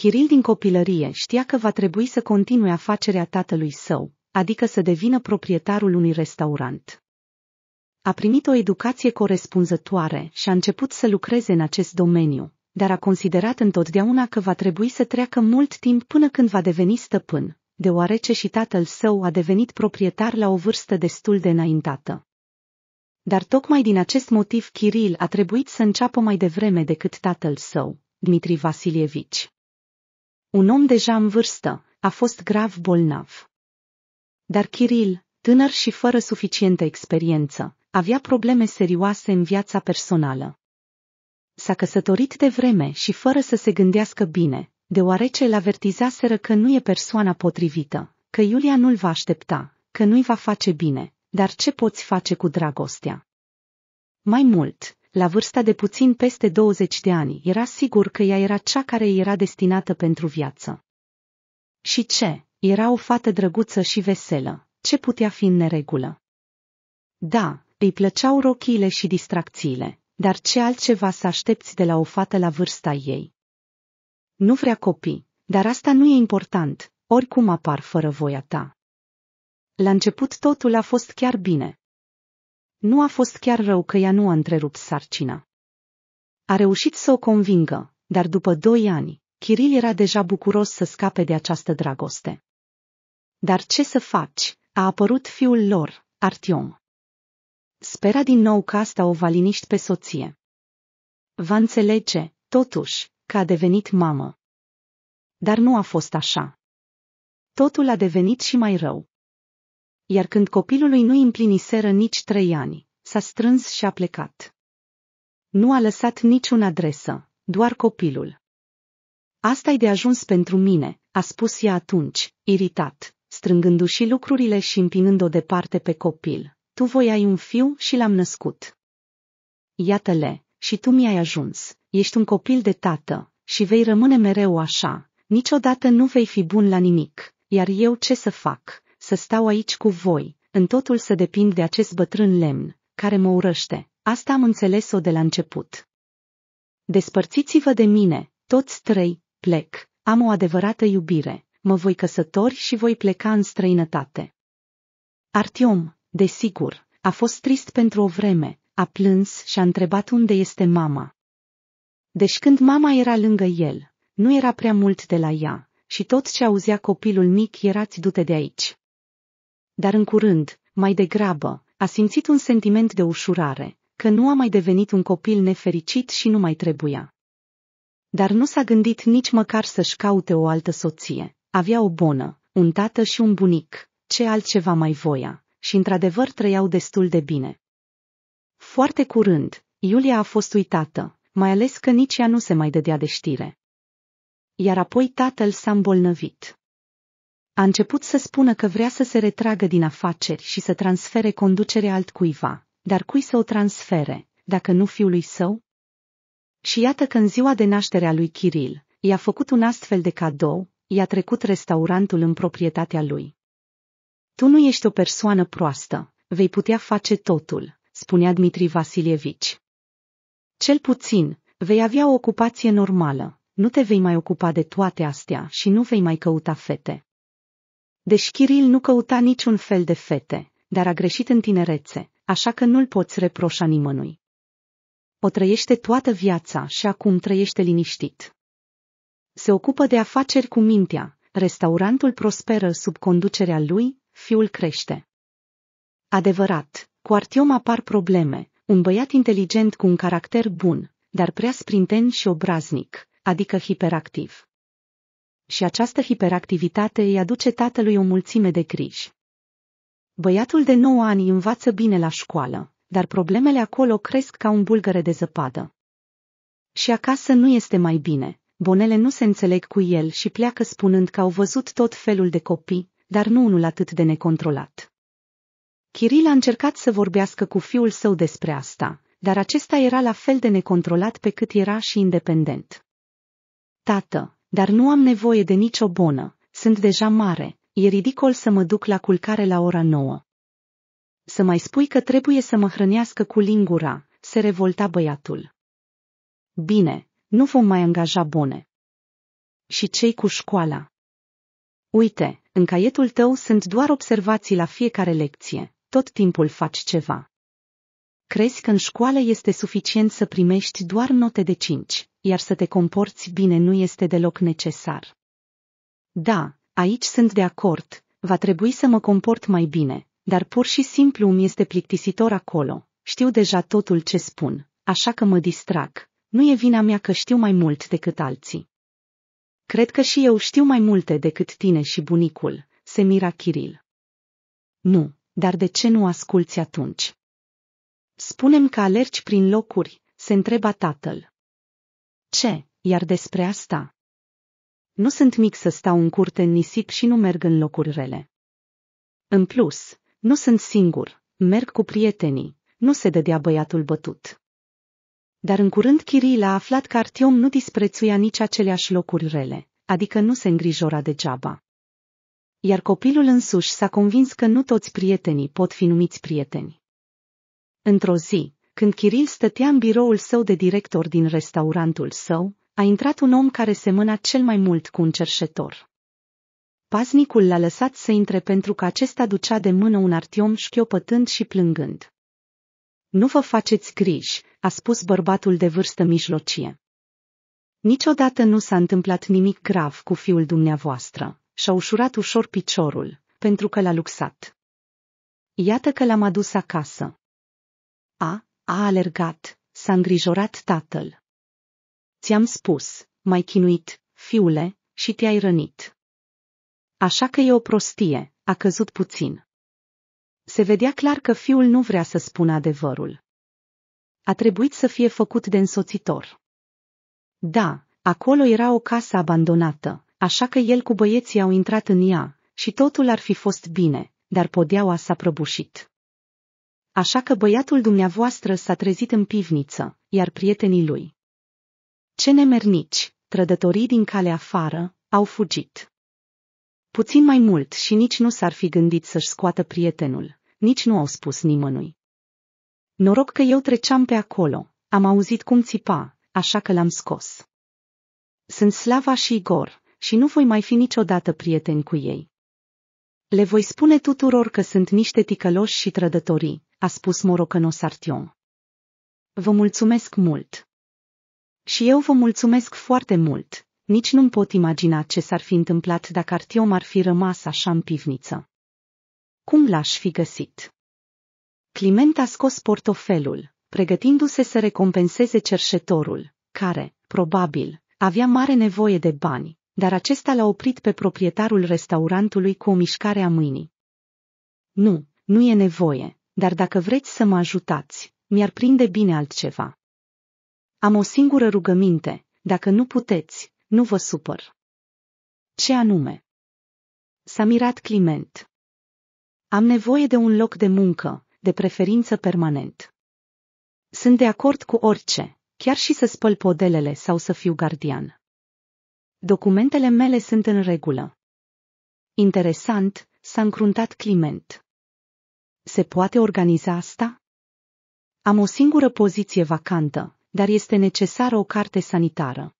Chiril din copilărie știa că va trebui să continue afacerea tatălui său, adică să devină proprietarul unui restaurant. A primit o educație corespunzătoare și a început să lucreze în acest domeniu, dar a considerat întotdeauna că va trebui să treacă mult timp până când va deveni stăpân, deoarece și tatăl său a devenit proprietar la o vârstă destul de înaintată. Dar tocmai din acest motiv Kiril a trebuit să înceapă mai devreme decât tatăl său, Dmitri Vasilievici. Un om deja în vârstă, a fost grav bolnav. Dar Kiril, tânăr și fără suficientă experiență, avea probleme serioase în viața personală. S-a căsătorit de vreme și fără să se gândească bine, deoarece îl avertizaseră că nu e persoana potrivită, că Iulia nu-l va aștepta, că nu-i va face bine, dar ce poți face cu dragostea? Mai mult, la vârsta de puțin peste 20 de ani, era sigur că ea era cea care era destinată pentru viață. Și ce? Era o fată drăguță și veselă. Ce putea fi în neregulă? Da, îi plăceau rochiile și distracțiile, dar ce altceva să aștepți de la o fată la vârsta ei? Nu vrea copii, dar asta nu e important, oricum apar fără voia ta. La început totul a fost chiar bine, nu a fost chiar rău că ea nu a întrerupt sarcina. A reușit să o convingă, dar după doi ani, Kiril era deja bucuros să scape de această dragoste. Dar ce să faci, a apărut fiul lor, Artiom. Spera din nou că asta o va liniști pe soție. Va înțelege, totuși, că a devenit mamă. Dar nu a fost așa. Totul a devenit și mai rău iar când copilului nu împliniseră nici trei ani, s-a strâns și a plecat. Nu a lăsat niciun adresă, doar copilul. Asta-i de ajuns pentru mine, a spus ea atunci, iritat, strângându-și lucrurile și împinând-o departe pe copil. Tu voi ai un fiu și l-am născut. Iată-le, și tu mi-ai ajuns, ești un copil de tată, și vei rămâne mereu așa, niciodată nu vei fi bun la nimic, iar eu ce să fac, să stau aici cu voi, în totul să depind de acest bătrân lemn, care mă urăște. Asta am înțeles-o de la început. Despărțiți-vă de mine, toți trei, plec, am o adevărată iubire, mă voi căsători și voi pleca în străinătate. Artiom, desigur, a fost trist pentru o vreme, a plâns și a întrebat unde este mama. Deci când mama era lângă el, nu era prea mult de la ea, și tot ce auzea copilul mic era ți dute de aici dar în curând, mai degrabă, a simțit un sentiment de ușurare, că nu a mai devenit un copil nefericit și nu mai trebuia. Dar nu s-a gândit nici măcar să-și caute o altă soție. Avea o bonă, un tată și un bunic, ce altceva mai voia, și într-adevăr trăiau destul de bine. Foarte curând, Iulia a fost uitată, mai ales că nici ea nu se mai dădea de știre. Iar apoi tatăl s-a îmbolnăvit a început să spună că vrea să se retragă din afaceri și să transfere conducerea altcuiva, dar cui să o transfere, dacă nu fiului său? Și iată că în ziua de naștere a lui Kiril, i-a făcut un astfel de cadou, i-a trecut restaurantul în proprietatea lui. Tu nu ești o persoană proastă, vei putea face totul, spunea Dmitri Vasilievici. Cel puțin, vei avea o ocupație normală, nu te vei mai ocupa de toate astea și nu vei mai căuta fete. Deși Kiril nu căuta niciun fel de fete, dar a greșit în tinerețe, așa că nu-l poți reproșa nimănui. O trăiește toată viața și acum trăiește liniștit. Se ocupă de afaceri cu mintea, restaurantul prosperă sub conducerea lui, fiul crește. Adevărat, cu Artiom apar probleme, un băiat inteligent cu un caracter bun, dar prea sprinten și obraznic, adică hiperactiv și această hiperactivitate îi aduce tatălui o mulțime de griji. Băiatul de 9 ani învață bine la școală, dar problemele acolo cresc ca un bulgăre de zăpadă. Și acasă nu este mai bine, bonele nu se înțeleg cu el și pleacă spunând că au văzut tot felul de copii, dar nu unul atât de necontrolat. Kiril a încercat să vorbească cu fiul său despre asta, dar acesta era la fel de necontrolat pe cât era și independent. Tată, dar nu am nevoie de nicio bonă, sunt deja mare, e ridicol să mă duc la culcare la ora nouă. Să mai spui că trebuie să mă hrănească cu lingura, se revolta băiatul. Bine, nu vom mai angaja bone. Și cei cu școala? Uite, în caietul tău sunt doar observații la fiecare lecție, tot timpul faci ceva crezi că în școală este suficient să primești doar note de 5, iar să te comporți bine nu este deloc necesar. Da, aici sunt de acord, va trebui să mă comport mai bine, dar pur și simplu îmi este plictisitor acolo, știu deja totul ce spun, așa că mă distrag, nu e vina mea că știu mai mult decât alții. Cred că și eu știu mai multe decât tine și bunicul, se mira Chiril. Nu, dar de ce nu asculți atunci? Spunem că alergi prin locuri, se întreba tatăl. Ce, iar despre asta? Nu sunt mic să stau în curte în nisip și nu merg în locuri rele. În plus, nu sunt singur, merg cu prietenii, nu se dădea băiatul bătut. Dar în curând Chiril a aflat că Artiom nu disprețuia nici aceleași locuri rele, adică nu se îngrijora degeaba. Iar copilul însuși s-a convins că nu toți prietenii pot fi numiți prieteni. Într-o zi, când Kiril stătea în biroul său de director din restaurantul său, a intrat un om care semăna cel mai mult cu un cerșetor. Paznicul l-a lăsat să intre pentru că acesta ducea de mână un artiom șchiopătând și plângând. Nu vă faceți griji, a spus bărbatul de vârstă mijlocie. Niciodată nu s-a întâmplat nimic grav cu fiul dumneavoastră, și-a ușurat ușor piciorul, pentru că l-a luxat. Iată că l-am adus acasă. A, a alergat, s-a îngrijorat tatăl. Ți-am spus, mai chinuit, fiule, și te-ai rănit. Așa că e o prostie, a căzut puțin. Se vedea clar că fiul nu vrea să spună adevărul. A trebuit să fie făcut de însoțitor. Da, acolo era o casă abandonată, așa că el cu băieții au intrat în ea și totul ar fi fost bine, dar podeaua s-a prăbușit. Așa că băiatul dumneavoastră s-a trezit în pivniță, iar prietenii lui. Ce nemernici, trădătorii din cale afară, au fugit. Puțin mai mult și nici nu s-ar fi gândit să-și scoată prietenul, nici nu au spus nimănui. Noroc că eu treceam pe acolo, am auzit cum țipa, așa că l-am scos. Sunt Slava și Igor, și nu voi mai fi niciodată prieteni cu ei. Le voi spune tuturor că sunt niște ticăloși și trădătorii, a spus morocănos Artion. Vă mulțumesc mult! Și eu vă mulțumesc foarte mult, nici nu-mi pot imagina ce s-ar fi întâmplat dacă Artiom ar fi rămas așa în pivniță. Cum l-aș fi găsit? Climent a scos portofelul, pregătindu-se să recompenseze cerșetorul, care, probabil, avea mare nevoie de bani, dar acesta l-a oprit pe proprietarul restaurantului cu o mișcare a mâinii. Nu, nu e nevoie, dar dacă vreți să mă ajutați, mi-ar prinde bine altceva. Am o singură rugăminte, dacă nu puteți, nu vă supăr. Ce anume? S-a mirat Climent. Am nevoie de un loc de muncă, de preferință permanent. Sunt de acord cu orice, chiar și să spăl podelele sau să fiu gardian. Documentele mele sunt în regulă. Interesant, s-a încruntat Climent. Se poate organiza asta? Am o singură poziție vacantă, dar este necesară o carte sanitară.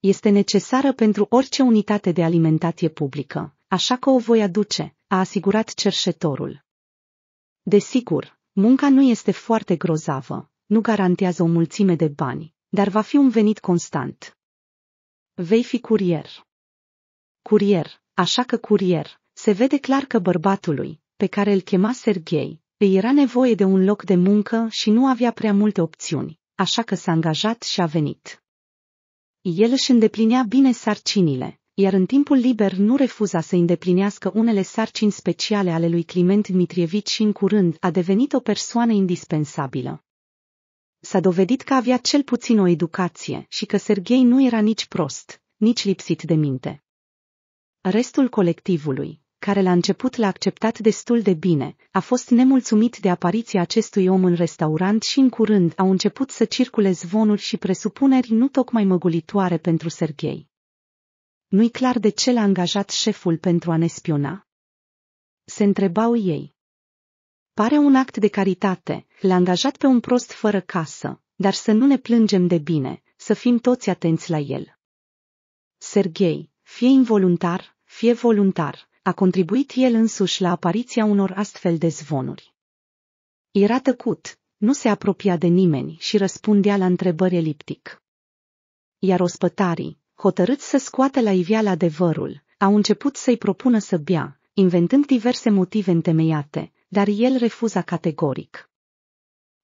Este necesară pentru orice unitate de alimentație publică, așa că o voi aduce, a asigurat cerșetorul. Desigur, munca nu este foarte grozavă, nu garantează o mulțime de bani, dar va fi un venit constant. Vei fi curier. Curier, așa că curier, se vede clar că bărbatului, pe care îl chema Serghei, îi era nevoie de un loc de muncă și nu avea prea multe opțiuni, așa că s-a angajat și a venit. El își îndeplinea bine sarcinile, iar în timpul liber nu refuza să îndeplinească unele sarcini speciale ale lui Climent Mitrievici și în curând a devenit o persoană indispensabilă. S-a dovedit că avea cel puțin o educație și că Serghei nu era nici prost, nici lipsit de minte. Restul colectivului, care la început l-a acceptat destul de bine, a fost nemulțumit de apariția acestui om în restaurant și în curând au început să circule zvonuri și presupuneri nu tocmai măgulitoare pentru Serghei. Nu-i clar de ce l-a angajat șeful pentru a ne spiona. Se întrebau ei. Pare un act de caritate, l-a angajat pe un prost fără casă, dar să nu ne plângem de bine, să fim toți atenți la el. Serghei, fie involuntar, fie voluntar, a contribuit el însuși la apariția unor astfel de zvonuri. Era tăcut, nu se apropia de nimeni și răspundea la întrebări eliptic. Iar ospătarii, hotărâți să scoată la iveală adevărul, au început să-i propună să bea, inventând diverse motive întemeiate, dar el refuza categoric.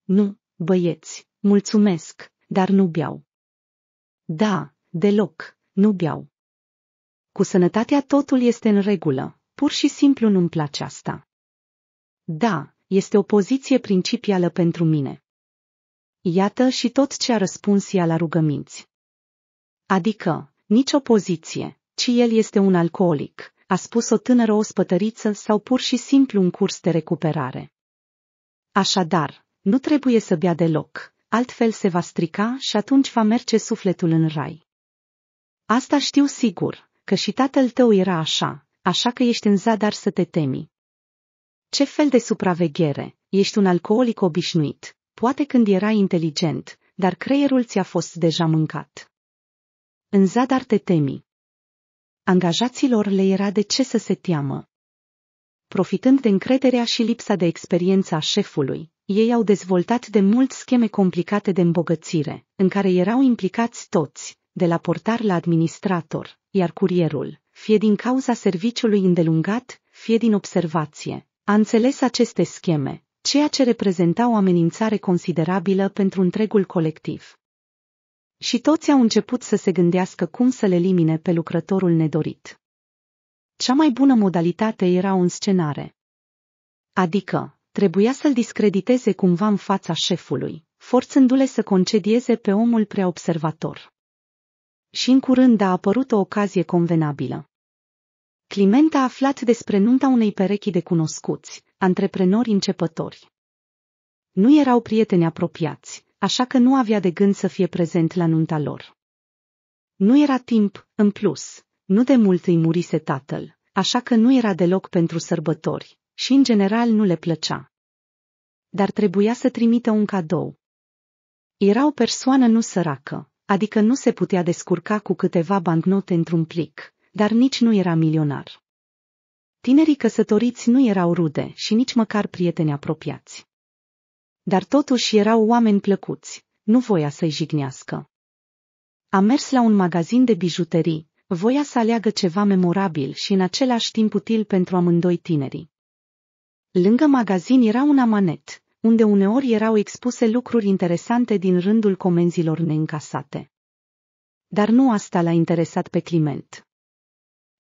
Nu, băieți, mulțumesc, dar nu beau. Da, deloc, nu beau. Cu sănătatea totul este în regulă, pur și simplu nu-mi place asta. Da, este o poziție principială pentru mine. Iată și tot ce a răspuns ea la rugăminți. Adică, nicio poziție, ci el este un alcoolic, a spus o tânără ospătăriță sau pur și simplu un curs de recuperare. Așadar, nu trebuie să bea deloc, altfel se va strica și atunci va merge sufletul în rai. Asta știu sigur, că și tatăl tău era așa, așa că ești în zadar să te temi. Ce fel de supraveghere? Ești un alcoolic obișnuit, poate când erai inteligent, dar creierul ți-a fost deja mâncat. În zadar te temi. Angajaților le era de ce să se teamă. Profitând de încrederea și lipsa de experiență a șefului, ei au dezvoltat de mult scheme complicate de îmbogățire, în care erau implicați toți, de la portar la administrator, iar curierul, fie din cauza serviciului îndelungat, fie din observație, a înțeles aceste scheme, ceea ce reprezenta o amenințare considerabilă pentru întregul colectiv. Și toți au început să se gândească cum să le elimine pe lucrătorul nedorit. Cea mai bună modalitate era un scenare, Adică, trebuia să-l discrediteze cumva în fața șefului, forțându-le să concedieze pe omul preobservator și în curând a apărut o ocazie convenabilă. Climent a aflat despre nunta unei perechi de cunoscuți, antreprenori începători. Nu erau prieteni apropiați, așa că nu avea de gând să fie prezent la nunta lor. Nu era timp, în plus, nu de mult îi murise tatăl, așa că nu era deloc pentru sărbători și în general nu le plăcea. Dar trebuia să trimită un cadou. Era o persoană nu săracă, adică nu se putea descurca cu câteva bancnote într-un plic, dar nici nu era milionar. Tinerii căsătoriți nu erau rude și nici măcar prieteni apropiați. Dar totuși erau oameni plăcuți, nu voia să-i jignească. A mers la un magazin de bijuterii, voia să aleagă ceva memorabil și în același timp util pentru amândoi tinerii. Lângă magazin era un amanet, unde uneori erau expuse lucruri interesante din rândul comenzilor neîncasate. Dar nu asta l-a interesat pe Climent.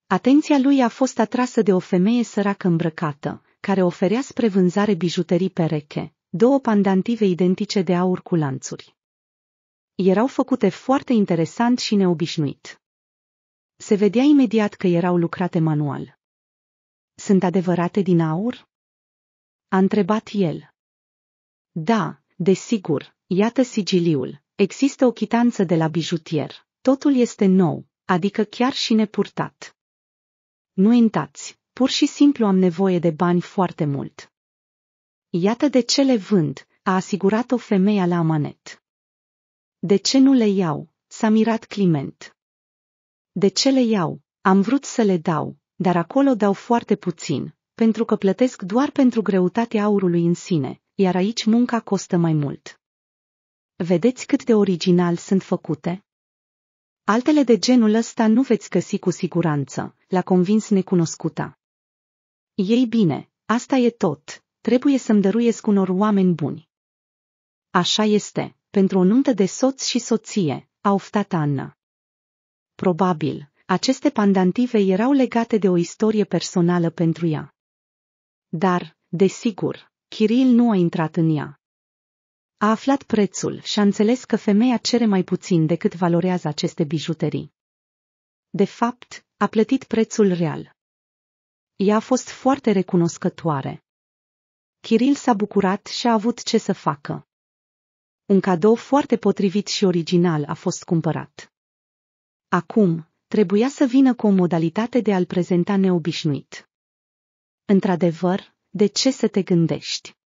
Atenția lui a fost atrasă de o femeie săracă îmbrăcată, care oferea spre vânzare bijuterii pereche, două pandantive identice de aur cu lanțuri. Erau făcute foarte interesant și neobișnuit. Se vedea imediat că erau lucrate manual. Sunt adevărate din aur? A întrebat el. Da, desigur, iată sigiliul. Există o chitanță de la bijutier. Totul este nou, adică chiar și nepurtat. Nu intați, pur și simplu am nevoie de bani foarte mult. Iată de ce le vând, a asigurat-o femeia la amanet. De ce nu le iau? S-a mirat Climent. De ce le iau? Am vrut să le dau, dar acolo dau foarte puțin, pentru că plătesc doar pentru greutatea aurului în sine, iar aici munca costă mai mult. Vedeți cât de original sunt făcute? Altele de genul ăsta nu veți găsi cu siguranță, l-a convins necunoscuta. Ei bine, asta e tot, trebuie să-mi dăruiesc unor oameni buni. Așa este, pentru o nuntă de soț și soție, a oftat Anna. Probabil, aceste pandantive erau legate de o istorie personală pentru ea. Dar, desigur, Kiril nu a intrat în ea. A aflat prețul și a înțeles că femeia cere mai puțin decât valorează aceste bijuterii. De fapt, a plătit prețul real. Ea a fost foarte recunoscătoare. Kiril s-a bucurat și a avut ce să facă. Un cadou foarte potrivit și original a fost cumpărat. Acum, trebuia să vină cu o modalitate de a-l prezenta neobișnuit. Într-adevăr, de ce să te gândești?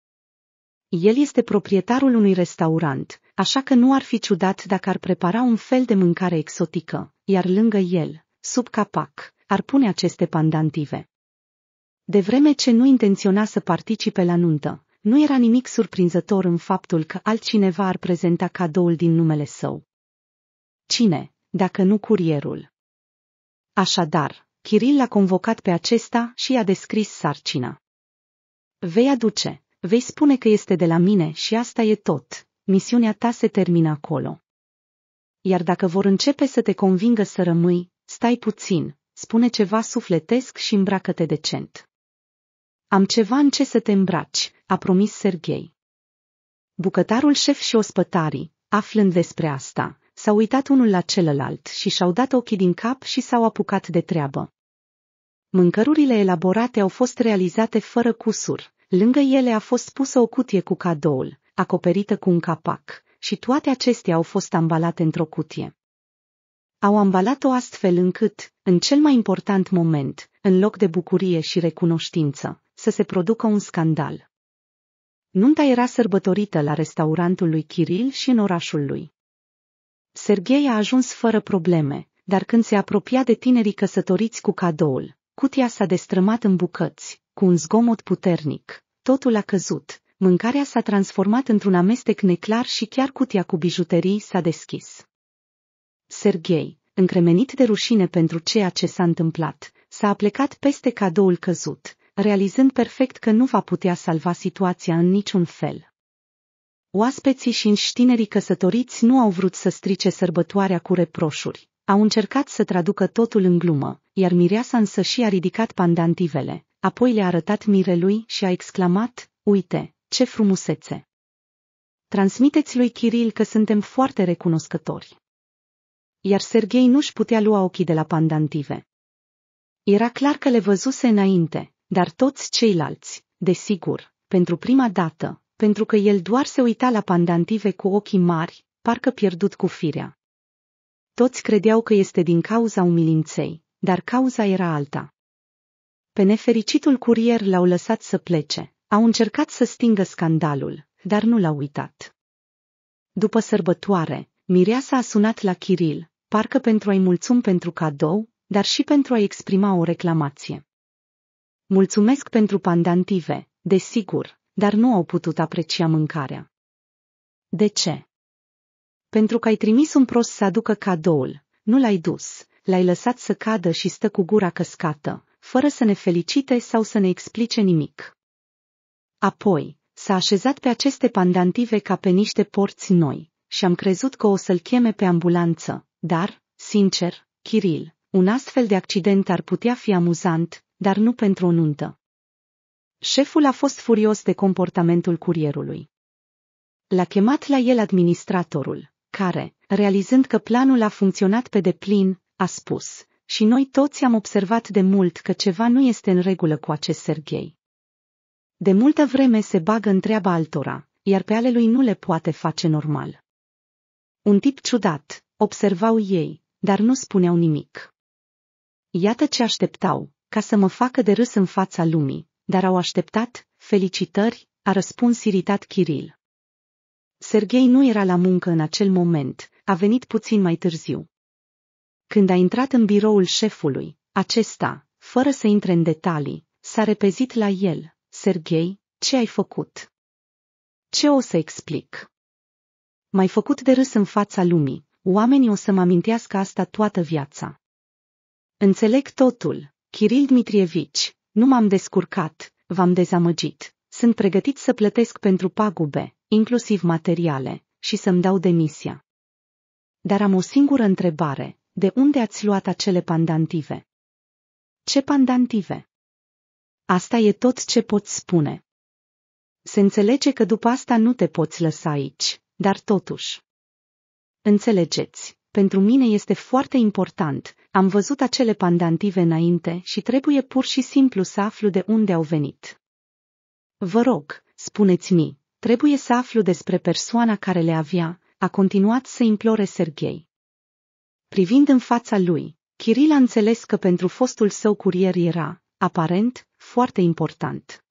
El este proprietarul unui restaurant, așa că nu ar fi ciudat dacă ar prepara un fel de mâncare exotică, iar lângă el, sub capac, ar pune aceste pandantive. De vreme ce nu intenționa să participe la nuntă, nu era nimic surprinzător în faptul că altcineva ar prezenta cadoul din numele său. Cine, dacă nu curierul? Așadar, Kiril l-a convocat pe acesta și i-a descris sarcina. Vei aduce, vei spune că este de la mine și asta e tot, misiunea ta se termină acolo. Iar dacă vor începe să te convingă să rămâi, stai puțin, spune ceva sufletesc și îmbracă-te decent. Am ceva în ce să te îmbraci, a promis Serghei. Bucătarul șef și ospătarii, aflând despre asta, s-au uitat unul la celălalt și și-au dat ochii din cap și s-au apucat de treabă. Mâncărurile elaborate au fost realizate fără cusur. Lângă ele a fost pusă o cutie cu cadoul, acoperită cu un capac, și toate acestea au fost ambalate într-o cutie. Au ambalat-o astfel încât, în cel mai important moment, în loc de bucurie și recunoștință, să se producă un scandal. Nunta era sărbătorită la restaurantul lui Kiril și în orașul lui. Serghei a ajuns fără probleme, dar când se apropia de tinerii căsătoriți cu cadoul, Cutia s-a destrămat în bucăți, cu un zgomot puternic. Totul a căzut, mâncarea s-a transformat într-un amestec neclar și chiar cutia cu bijuterii s-a deschis. Serghei, încremenit de rușine pentru ceea ce s-a întâmplat, s-a aplecat peste cadoul căzut, realizând perfect că nu va putea salva situația în niciun fel. Oaspeții și înștinerii căsătoriți nu au vrut să strice sărbătoarea cu reproșuri, au încercat să traducă totul în glumă, iar mireasa însă și-a ridicat pandantivele, apoi le-a arătat mirelui și a exclamat, uite, ce frumusețe! Transmiteți lui Kiril că suntem foarte recunoscători. Iar Serghei nu-și putea lua ochii de la pandantive. Era clar că le văzuse înainte, dar toți ceilalți, desigur, pentru prima dată, pentru că el doar se uita la pandantive cu ochii mari, parcă pierdut cu firea. Toți credeau că este din cauza umilinței, dar cauza era alta. Pe nefericitul curier l-au lăsat să plece, au încercat să stingă scandalul, dar nu l-au uitat. După sărbătoare, Mireasa a sunat la Chiril, parcă pentru a-i mulțum pentru cadou, dar și pentru a exprima o reclamație. Mulțumesc pentru pandantive, desigur, dar nu au putut aprecia mâncarea. De ce? Pentru că ai trimis un prost să aducă cadoul, nu l-ai dus, l-ai lăsat să cadă și stă cu gura căscată, fără să ne felicite sau să ne explice nimic. Apoi, s-a așezat pe aceste pandantive ca pe niște porți noi și am crezut că o să-l cheme pe ambulanță, dar, sincer, Kiril, un astfel de accident ar putea fi amuzant, dar nu pentru o nuntă. Șeful a fost furios de comportamentul curierului. L-a chemat la el administratorul, care, realizând că planul a funcționat pe deplin, a spus, și noi toți am observat de mult că ceva nu este în regulă cu acest Serghei. De multă vreme se bagă în treaba altora, iar pe ale lui nu le poate face normal. Un tip ciudat, observau ei, dar nu spuneau nimic. Iată ce așteptau, ca să mă facă de râs în fața lumii, dar au așteptat, felicitări, a răspuns iritat Kiril. Serghei nu era la muncă în acel moment, a venit puțin mai târziu. Când a intrat în biroul șefului, acesta, fără să intre în detalii, s-a repezit la el. Serghei, ce ai făcut? Ce o să explic? Mai făcut de râs în fața lumii, oamenii o să mă amintească asta toată viața. Înțeleg totul, Kiril Dmitrievici, nu m-am descurcat, v-am dezamăgit, sunt pregătit să plătesc pentru pagube, inclusiv materiale, și să-mi dau demisia. Dar am o singură întrebare, de unde ați luat acele pandantive? Ce pandantive? Asta e tot ce pot spune. Se înțelege că după asta nu te poți lăsa aici, dar totuși. Înțelegeți, pentru mine este foarte important, am văzut acele pandantive înainte și trebuie pur și simplu să aflu de unde au venit. Vă rog, spuneți-mi, trebuie să aflu despre persoana care le avea, a continuat să implore Serghei. Privind în fața lui, Chiril a înțeles că pentru fostul său curier era, aparent, foarte important.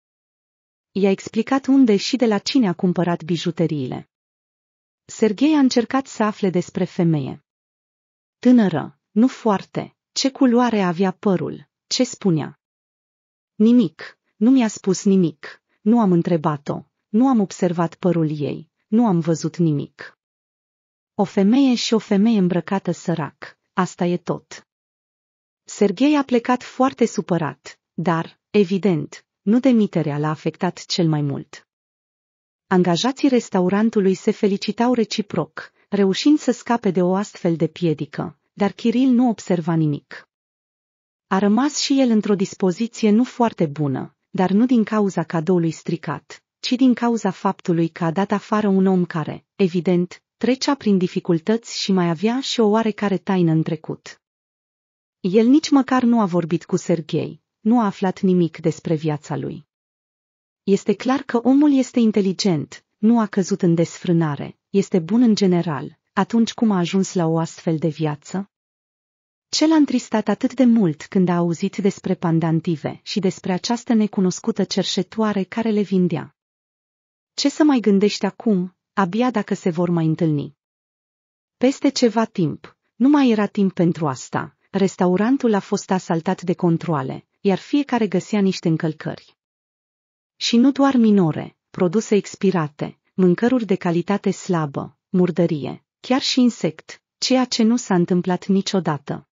I-a explicat unde și de la cine a cumpărat bijuteriile. Serghei a încercat să afle despre femeie. Tânără, nu foarte, ce culoare avea părul, ce spunea. Nimic, nu mi-a spus nimic, nu am întrebat-o, nu am observat părul ei, nu am văzut nimic. O femeie și o femeie îmbrăcată sărac, asta e tot. Serghei a plecat foarte supărat, dar, evident, nu demiterea l-a afectat cel mai mult. Angajații restaurantului se felicitau reciproc, reușind să scape de o astfel de piedică, dar Kiril nu observa nimic. A rămas și el într-o dispoziție nu foarte bună, dar nu din cauza cadoului stricat, ci din cauza faptului că a dat afară un om care, evident, trecea prin dificultăți și mai avea și o oarecare taină în trecut. El nici măcar nu a vorbit cu Serghei, nu a aflat nimic despre viața lui. Este clar că omul este inteligent, nu a căzut în desfrânare, este bun în general, atunci cum a ajuns la o astfel de viață? Ce l-a întristat atât de mult când a auzit despre pandantive și despre această necunoscută cerșetoare care le vindea? Ce să mai gândești acum, abia dacă se vor mai întâlni. Peste ceva timp, nu mai era timp pentru asta, restaurantul a fost asaltat de controle, iar fiecare găsea niște încălcări. Și nu doar minore, produse expirate, mâncăruri de calitate slabă, murdărie, chiar și insect, ceea ce nu s-a întâmplat niciodată.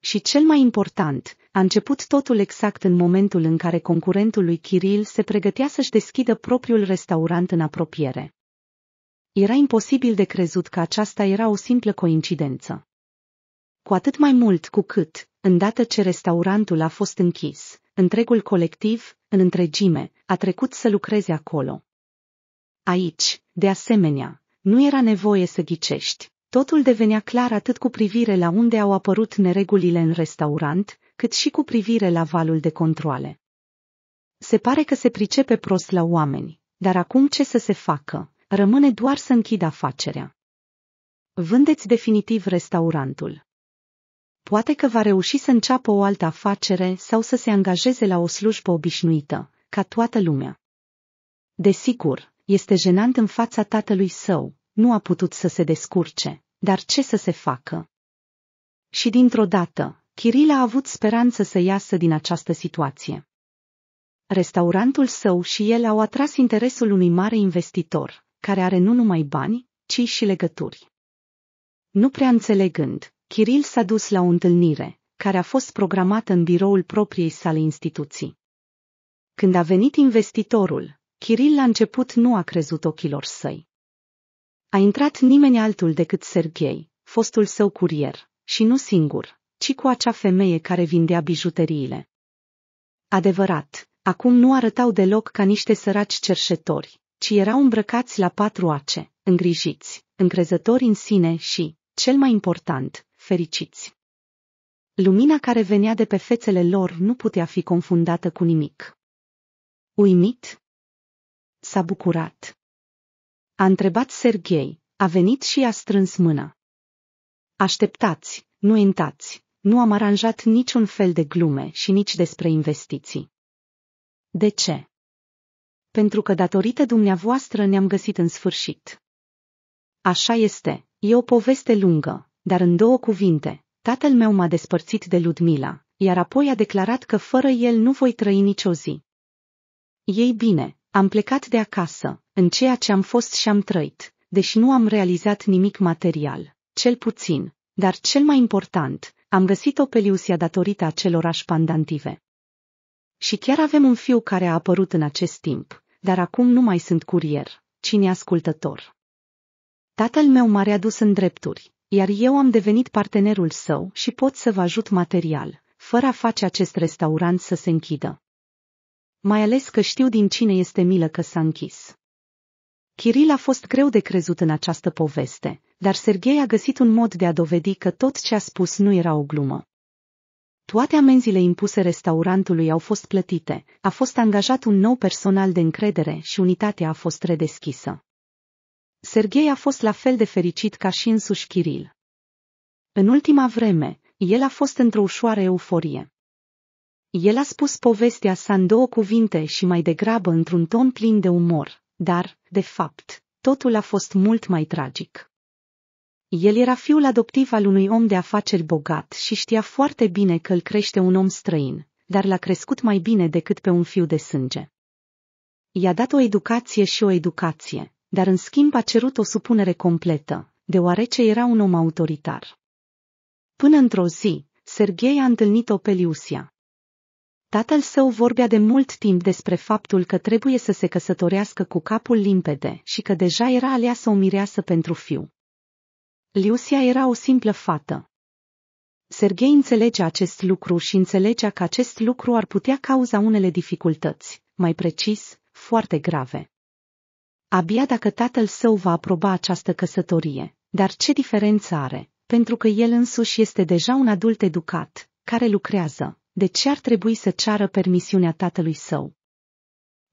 Și cel mai important, a început totul exact în momentul în care concurentul lui Kiril se pregătea să-și deschidă propriul restaurant în apropiere. Era imposibil de crezut că aceasta era o simplă coincidență. Cu atât mai mult cu cât, îndată ce restaurantul a fost închis, întregul colectiv, în întregime, a trecut să lucreze acolo. Aici, de asemenea, nu era nevoie să ghicești. Totul devenea clar atât cu privire la unde au apărut neregulile în restaurant, cât și cu privire la valul de controle. Se pare că se pricepe prost la oameni, dar acum ce să se facă? rămâne doar să închid afacerea. Vândeți definitiv restaurantul. Poate că va reuși să înceapă o altă afacere sau să se angajeze la o slujbă obișnuită, ca toată lumea. Desigur, este jenant în fața tatălui său, nu a putut să se descurce, dar ce să se facă? Și dintr-o dată, Kiril a avut speranță să iasă din această situație. Restaurantul său și el au atras interesul unui mare investitor, care are nu numai bani, ci și legături. Nu prea înțelegând, Kiril s-a dus la o întâlnire, care a fost programată în biroul propriei sale instituții. Când a venit investitorul, Kiril la început nu a crezut ochilor săi. A intrat nimeni altul decât Serghei, fostul său curier, și nu singur, ci cu acea femeie care vindea bijuteriile. Adevărat, acum nu arătau deloc ca niște săraci cerșetori, ci erau îmbrăcați la patru ace, îngrijiți, încrezători în sine și, cel mai important, fericiți. Lumina care venea de pe fețele lor nu putea fi confundată cu nimic. Uimit? S-a bucurat. A întrebat Serghei, a venit și a strâns mâna. Așteptați, nu intați, nu am aranjat niciun fel de glume și nici despre investiții. De ce? pentru că datorită dumneavoastră ne-am găsit în sfârșit. Așa este, e o poveste lungă, dar în două cuvinte, tatăl meu m-a despărțit de Ludmila, iar apoi a declarat că fără el nu voi trăi nicio zi. Ei bine, am plecat de acasă, în ceea ce am fost și am trăit, deși nu am realizat nimic material, cel puțin, dar cel mai important, am găsit-o pe Liusia datorită acelorași pandantive. Și chiar avem un fiu care a apărut în acest timp, dar acum nu mai sunt curier, ci neascultător. Tatăl meu m-a readus în drepturi, iar eu am devenit partenerul său și pot să vă ajut material, fără a face acest restaurant să se închidă. Mai ales că știu din cine este milă că s-a închis. Kiril a fost greu de crezut în această poveste, dar Serghei a găsit un mod de a dovedi că tot ce a spus nu era o glumă. Toate amenzile impuse restaurantului au fost plătite, a fost angajat un nou personal de încredere și unitatea a fost redeschisă. Serghei a fost la fel de fericit ca și însuși Kiril. În ultima vreme, el a fost într-o ușoară euforie. El a spus povestea sa în două cuvinte și mai degrabă într-un ton plin de umor, dar, de fapt, totul a fost mult mai tragic. El era fiul adoptiv al unui om de afaceri bogat și știa foarte bine că îl crește un om străin, dar l-a crescut mai bine decât pe un fiu de sânge. I-a dat o educație și o educație, dar în schimb a cerut o supunere completă, deoarece era un om autoritar. Până într-o zi, Serghei a întâlnit-o pe Liusia. Tatăl său vorbea de mult timp despre faptul că trebuie să se căsătorească cu capul limpede și că deja era aleasă o mireasă pentru fiu. Liusia era o simplă fată. Serghei înțelege acest lucru și înțelegea că acest lucru ar putea cauza unele dificultăți, mai precis, foarte grave. Abia dacă tatăl său va aproba această căsătorie, dar ce diferență are, pentru că el însuși este deja un adult educat, care lucrează, de ce ar trebui să ceară permisiunea tatălui său?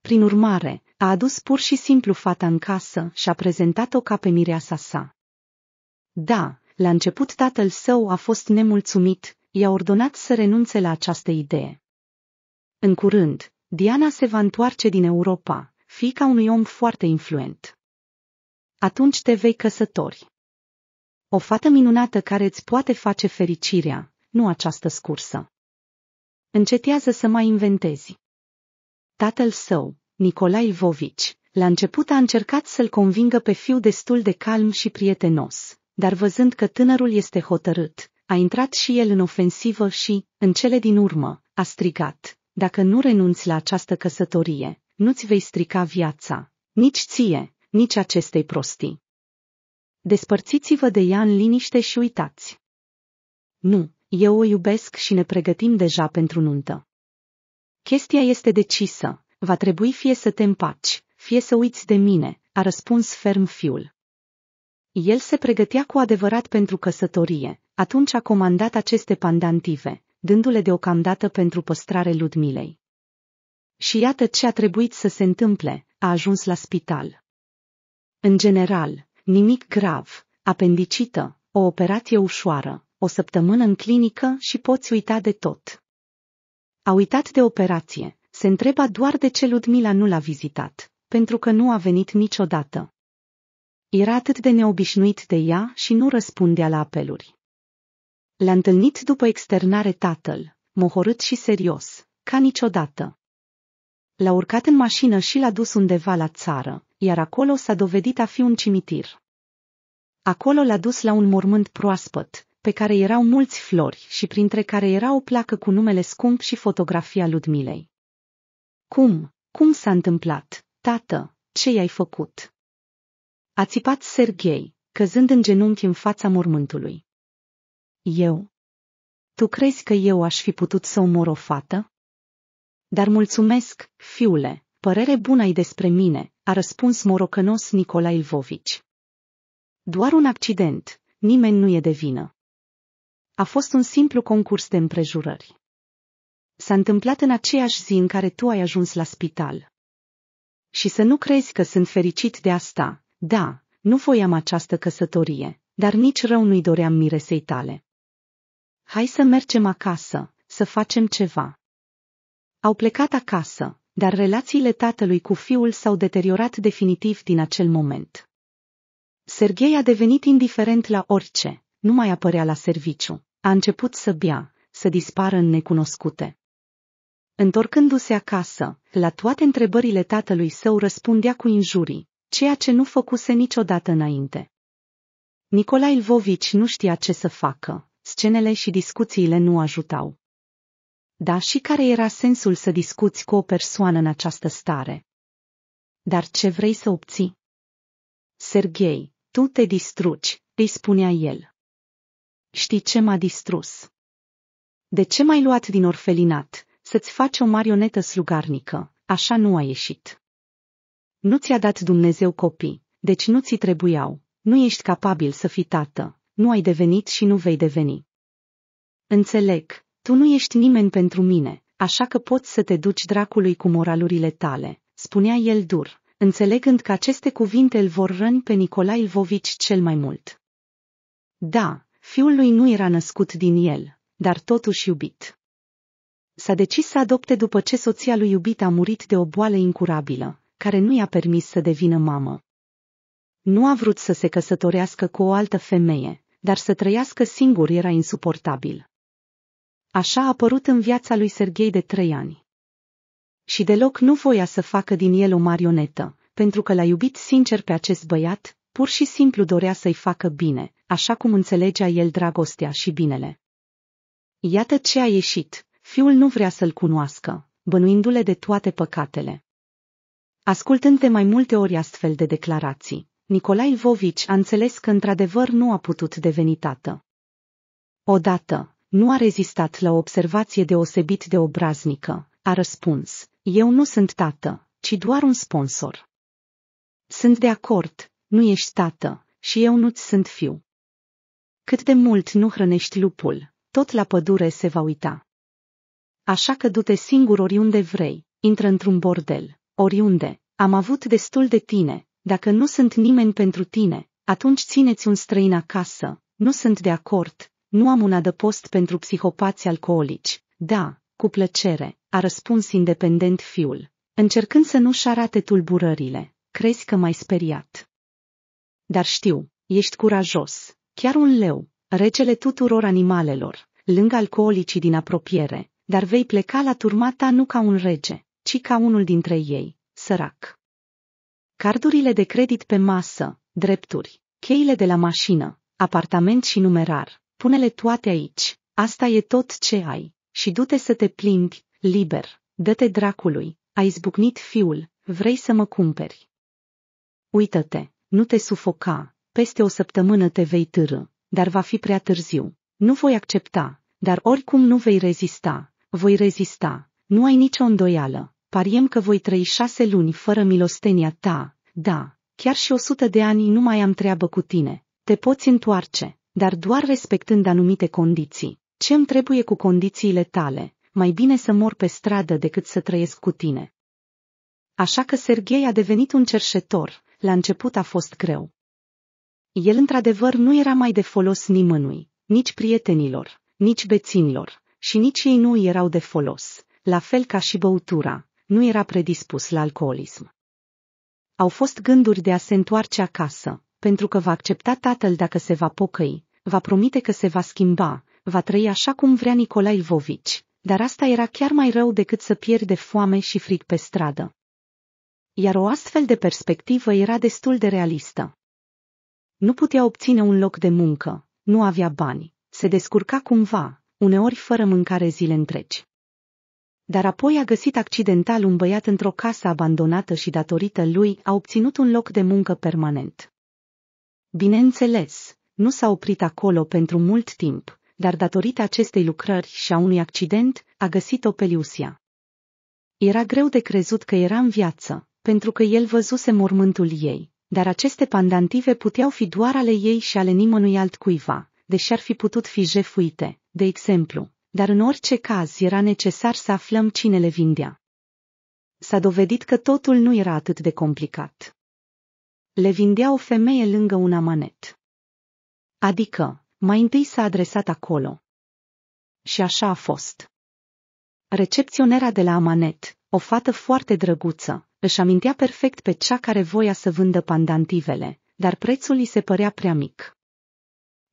Prin urmare, a adus pur și simplu fata în casă și a prezentat-o ca pe mireasa sa. Da, la început tatăl său a fost nemulțumit, i-a ordonat să renunțe la această idee. În curând, Diana se va întoarce din Europa, fiica unui om foarte influent. Atunci te vei căsători. O fată minunată care îți poate face fericirea, nu această scursă. Încetează să mai inventezi. Tatăl său, Nicolai Vovici, la început a încercat să-l convingă pe fiu destul de calm și prietenos, dar văzând că tânărul este hotărât, a intrat și el în ofensivă și, în cele din urmă, a strigat, dacă nu renunți la această căsătorie, nu-ți vei strica viața, nici ție, nici acestei prostii. Despărțiți-vă de ea în liniște și uitați. Nu, eu o iubesc și ne pregătim deja pentru nuntă. Chestia este decisă, va trebui fie să te împaci, fie să uiți de mine, a răspuns ferm fiul. El se pregătea cu adevărat pentru căsătorie, atunci a comandat aceste pandantive, dându-le deocamdată pentru păstrare Ludmilei. Și iată ce a trebuit să se întâmple, a ajuns la spital. În general, nimic grav, apendicită, o operație ușoară, o săptămână în clinică și poți uita de tot. A uitat de operație, se întreba doar de ce Ludmila nu l-a vizitat, pentru că nu a venit niciodată. Era atât de neobișnuit de ea și nu răspundea la apeluri. L-a întâlnit după externare tatăl, mohorât și serios, ca niciodată. L-a urcat în mașină și l-a dus undeva la țară, iar acolo s-a dovedit a fi un cimitir. Acolo l-a dus la un mormânt proaspăt, pe care erau mulți flori și printre care era o placă cu numele scump și fotografia Ludmilei. Cum? Cum s-a întâmplat? Tată, ce i-ai făcut? A țipat Serghei, căzând în genunchi în fața mormântului. Eu? Tu crezi că eu aș fi putut să omor o fată? Dar mulțumesc, fiule, părere bună ai despre mine, a răspuns morocănos Nicolae Ilvovici. Doar un accident, nimeni nu e de vină. A fost un simplu concurs de împrejurări. S-a întâmplat în aceeași zi în care tu ai ajuns la spital. Și să nu crezi că sunt fericit de asta, da, nu voiam această căsătorie, dar nici rău nu-i doream miresei tale. Hai să mergem acasă, să facem ceva. Au plecat acasă, dar relațiile tatălui cu fiul s-au deteriorat definitiv din acel moment. Serghei a devenit indiferent la orice, nu mai apărea la serviciu, a început să bea, să dispară în necunoscute. Întorcându-se acasă, la toate întrebările tatălui său răspundea cu injurii, ceea ce nu făcuse niciodată înainte. Nicolai Lvovici nu știa ce să facă, scenele și discuțiile nu ajutau. Da, și care era sensul să discuți cu o persoană în această stare? Dar ce vrei să obții? Serghei, tu te distrugi, îi spunea el. Știi ce m-a distrus? De ce m-ai luat din orfelinat, să-ți faci o marionetă slugarnică, așa nu a ieșit. Nu ți-a dat Dumnezeu copii, deci nu ți trebuiau. Nu ești capabil să fii tată. Nu ai devenit și nu vei deveni. Înțeleg, tu nu ești nimeni pentru mine, așa că poți să te duci dracului cu moralurile tale, spunea el dur, înțelegând că aceste cuvinte îl vor răni pe Nicolae Lvovici cel mai mult. Da, fiul lui nu era născut din el, dar totuși iubit. S-a decis să adopte după ce soția lui iubit a murit de o boală incurabilă, care nu i-a permis să devină mamă. Nu a vrut să se căsătorească cu o altă femeie, dar să trăiască singur era insuportabil. Așa a apărut în viața lui Serghei de trei ani. Și deloc nu voia să facă din el o marionetă, pentru că l-a iubit sincer pe acest băiat, pur și simplu dorea să-i facă bine, așa cum înțelegea el dragostea și binele. Iată ce a ieșit, fiul nu vrea să-l cunoască, bănuindu-le de toate păcatele. Ascultând de mai multe ori astfel de declarații, Nicolae Vovici a înțeles că într-adevăr nu a putut deveni tată. Odată, nu a rezistat la o observație deosebit de obraznică, a răspuns, eu nu sunt tată, ci doar un sponsor. Sunt de acord, nu ești tată, și eu nu-ți sunt fiu. Cât de mult nu hrănești lupul, tot la pădure se va uita. Așa că du-te singur oriunde vrei, intră într-un bordel, oriunde, am avut destul de tine, dacă nu sunt nimeni pentru tine, atunci țineți un străin acasă, nu sunt de acord, nu am un adăpost pentru psihopați alcoolici. Da, cu plăcere, a răspuns independent fiul, încercând să nu-și arate tulburările. Crezi că m-ai speriat. Dar știu, ești curajos, chiar un leu, regele tuturor animalelor, lângă alcoolicii din apropiere, dar vei pleca la turma ta nu ca un rege, ci ca unul dintre ei, sărac. Cardurile de credit pe masă, drepturi, cheile de la mașină, apartament și numerar, pune-le toate aici, asta e tot ce ai, și du-te să te plimbi, liber, dă-te dracului, ai zbucnit fiul, vrei să mă cumperi. Uită-te, nu te sufoca, peste o săptămână te vei târâ, dar va fi prea târziu. Nu voi accepta, dar oricum nu vei rezista, voi rezista, nu ai nicio îndoială pariem că voi trăi șase luni fără milostenia ta, da, chiar și o sută de ani nu mai am treabă cu tine, te poți întoarce, dar doar respectând anumite condiții. Ce îmi trebuie cu condițiile tale? Mai bine să mor pe stradă decât să trăiesc cu tine. Așa că Serghei a devenit un cerșetor, la început a fost greu. El într-adevăr nu era mai de folos nimănui, nici prietenilor, nici beținilor, și nici ei nu erau de folos, la fel ca și băutura, nu era predispus la alcoolism. Au fost gânduri de a se întoarce acasă, pentru că va accepta tatăl dacă se va pocăi, va promite că se va schimba, va trăi așa cum vrea Nicolai Vovici, dar asta era chiar mai rău decât să pierde de foame și frig pe stradă. Iar o astfel de perspectivă era destul de realistă. Nu putea obține un loc de muncă, nu avea bani, se descurca cumva, uneori fără mâncare zile întregi dar apoi a găsit accidental un băiat într-o casă abandonată și datorită lui a obținut un loc de muncă permanent. Bineînțeles, nu s-a oprit acolo pentru mult timp, dar datorită acestei lucrări și a unui accident, a găsit-o pe Liusia. Era greu de crezut că era în viață, pentru că el văzuse mormântul ei, dar aceste pandantive puteau fi doar ale ei și ale nimănui altcuiva, deși ar fi putut fi jefuite, de exemplu, dar în orice caz era necesar să aflăm cine le vindea. S-a dovedit că totul nu era atât de complicat. Le vindea o femeie lângă un amanet. Adică, mai întâi s-a adresat acolo. Și așa a fost. Recepționera de la amanet, o fată foarte drăguță, își amintea perfect pe cea care voia să vândă pandantivele, dar prețul îi se părea prea mic.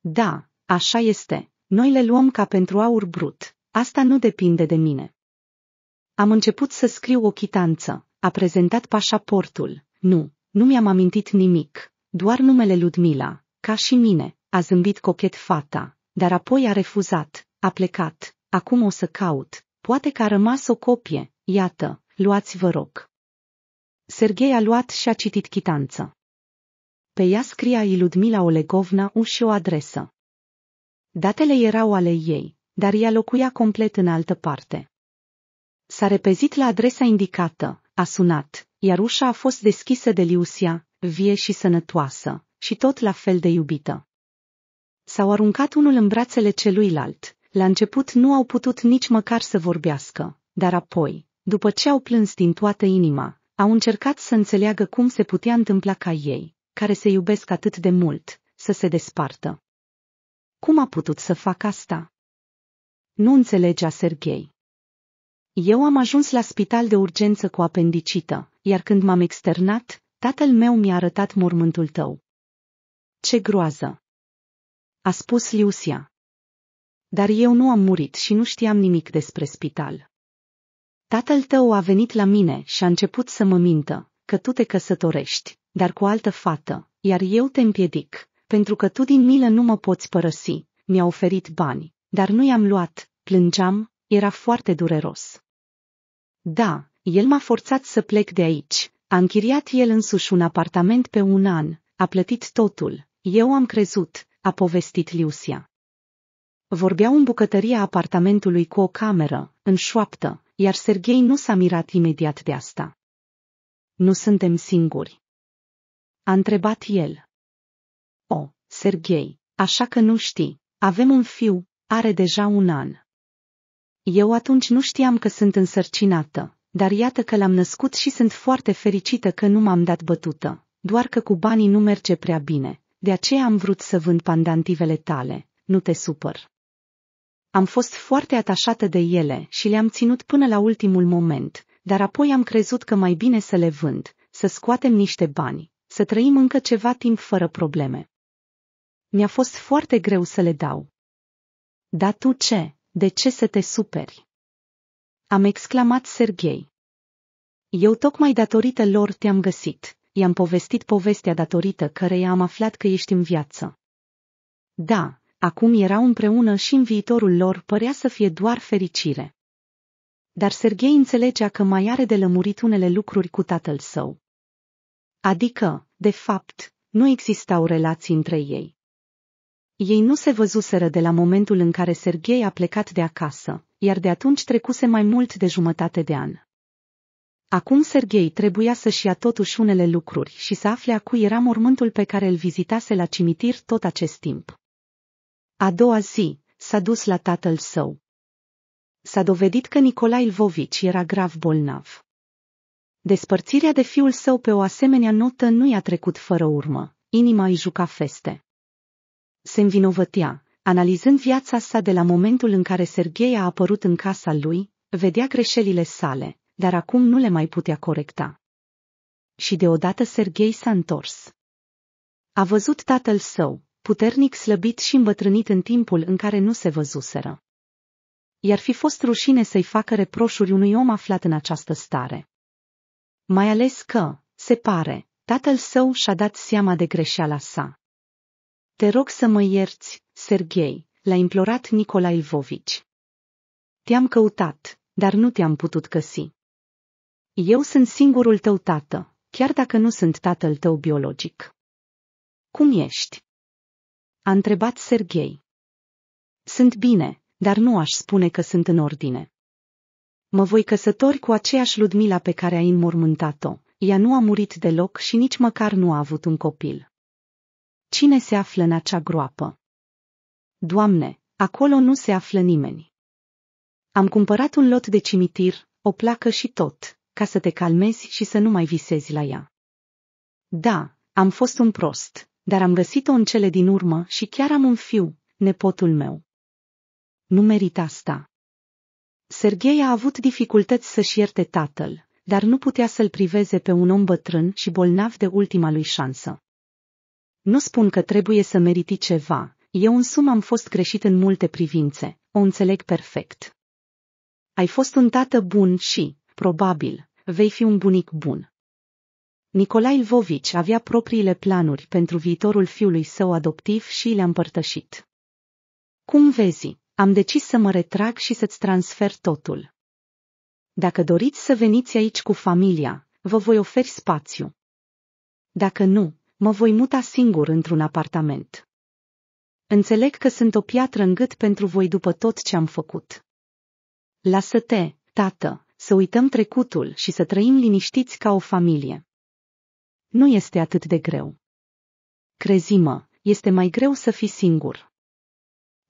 Da, așa este, noi le luăm ca pentru aur brut. Asta nu depinde de mine. Am început să scriu o chitanță, a prezentat pașaportul. Nu, nu mi-am amintit nimic, doar numele Ludmila, ca și mine, a zâmbit cochet fata, dar apoi a refuzat, a plecat, acum o să caut, poate că a rămas o copie, iată, luați-vă rog. Serghei a luat și a citit chitanță. Pe ea scria Iludmila Olegovna U și o adresă. Datele erau ale ei, dar ea locuia complet în altă parte. S-a repezit la adresa indicată, a sunat, iar ușa a fost deschisă de Liusia, vie și sănătoasă, și tot la fel de iubită. S-au aruncat unul în brațele celuilalt. La început nu au putut nici măcar să vorbească, dar apoi, după ce au plâns din toată inima, au încercat să înțeleagă cum se putea întâmpla ca ei, care se iubesc atât de mult, să se despartă. Cum a putut să fac asta? Nu înțelegea Serghei. Eu am ajuns la spital de urgență cu apendicită, iar când m-am externat, tatăl meu mi-a arătat mormântul tău. Ce groază! A spus Liusia. Dar eu nu am murit și nu știam nimic despre spital. Tatăl tău a venit la mine și a început să mă mintă, că tu te căsătorești, dar cu altă fată, iar eu te împiedic, pentru că tu din milă nu mă poți părăsi, mi-a oferit bani, dar nu i-am luat, plângeam, era foarte dureros. Da, el m-a forțat să plec de aici, a închiriat el însuși un apartament pe un an, a plătit totul, eu am crezut, a povestit Liusia. Vorbeau în bucătăria apartamentului cu o cameră, în șoaptă, iar Serghei nu s-a mirat imediat de asta. Nu suntem singuri. A întrebat el. O, Serghei, așa că nu știi, avem un fiu, are deja un an. Eu atunci nu știam că sunt însărcinată, dar iată că l-am născut și sunt foarte fericită că nu m-am dat bătută, doar că cu banii nu merge prea bine, de aceea am vrut să vând pandantivele tale, nu te supăr. Am fost foarte atașată de ele și le-am ținut până la ultimul moment, dar apoi am crezut că mai bine să le vând, să scoatem niște bani, să trăim încă ceva timp fără probleme. Mi-a fost foarte greu să le dau. Da tu ce? De ce să te superi? Am exclamat Serghei. Eu tocmai datorită lor te-am găsit, i-am povestit povestea datorită căreia am aflat că ești în viață. Da, acum erau împreună și în viitorul lor părea să fie doar fericire. Dar Serghei înțelegea că mai are de lămurit unele lucruri cu tatăl său. Adică, de fapt, nu existau relații între ei. Ei nu se văzuseră de la momentul în care Serghei a plecat de acasă, iar de atunci trecuse mai mult de jumătate de an. Acum Serghei trebuia să-și ia totuși unele lucruri și să afle a cui era mormântul pe care îl vizitase la cimitir tot acest timp. A doua zi, s-a dus la tatăl său. S-a dovedit că Nicolai Lvovici era grav bolnav. Despărțirea de fiul său pe o asemenea notă nu i-a trecut fără urmă, inima îi juca feste se învinovătea, analizând viața sa de la momentul în care Serghei a apărut în casa lui, vedea greșelile sale, dar acum nu le mai putea corecta. Și deodată Serghei s-a întors. A văzut tatăl său, puternic slăbit și îmbătrânit în timpul în care nu se văzuseră. I-ar fi fost rușine să-i facă reproșuri unui om aflat în această stare. Mai ales că, se pare, tatăl său și-a dat seama de greșeala sa. Te rog să mă ierți, Serghei, l-a implorat Nicolae Vovici. Te-am căutat, dar nu te-am putut găsi. Eu sunt singurul tău tată, chiar dacă nu sunt tatăl tău biologic. Cum ești? A întrebat Serghei. Sunt bine, dar nu aș spune că sunt în ordine. Mă voi căsători cu aceeași Ludmila pe care ai înmormântat-o. Ea nu a murit deloc și nici măcar nu a avut un copil. Cine se află în acea groapă? Doamne, acolo nu se află nimeni. Am cumpărat un lot de cimitir, o placă și tot, ca să te calmezi și să nu mai visezi la ea. Da, am fost un prost, dar am găsit-o în cele din urmă și chiar am un fiu, nepotul meu. Nu merita asta. Serghei a avut dificultăți să-și ierte tatăl, dar nu putea să-l priveze pe un om bătrân și bolnav de ultima lui șansă. Nu spun că trebuie să meriti ceva, eu însumi am fost greșit în multe privințe, o înțeleg perfect. Ai fost un tată bun și, probabil, vei fi un bunic bun. Nicolae Lvovici avea propriile planuri pentru viitorul fiului său adoptiv și le-a împărtășit. Cum vezi, am decis să mă retrag și să-ți transfer totul. Dacă doriți să veniți aici cu familia, vă voi oferi spațiu. Dacă nu, mă voi muta singur într-un apartament. Înțeleg că sunt o piatră în gât pentru voi după tot ce am făcut. Lasă-te, tată, să uităm trecutul și să trăim liniștiți ca o familie. Nu este atât de greu. Crezi-mă, este mai greu să fii singur.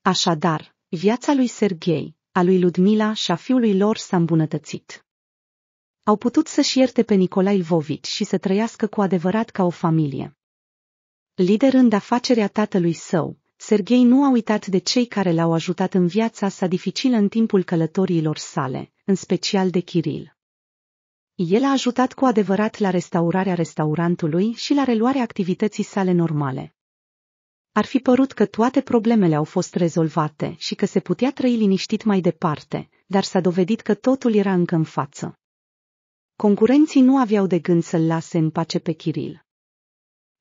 Așadar, viața lui Serghei, a lui Ludmila și a fiului lor s-a îmbunătățit. Au putut să-și ierte pe Nicolae Lvovici și să trăiască cu adevărat ca o familie. Lider în afacerea tatălui său, Serghei nu a uitat de cei care l-au ajutat în viața sa dificilă în timpul călătoriilor sale, în special de Kiril. El a ajutat cu adevărat la restaurarea restaurantului și la reluarea activității sale normale. Ar fi părut că toate problemele au fost rezolvate și că se putea trăi liniștit mai departe, dar s-a dovedit că totul era încă în față. Concurenții nu aveau de gând să-l lase în pace pe Kiril.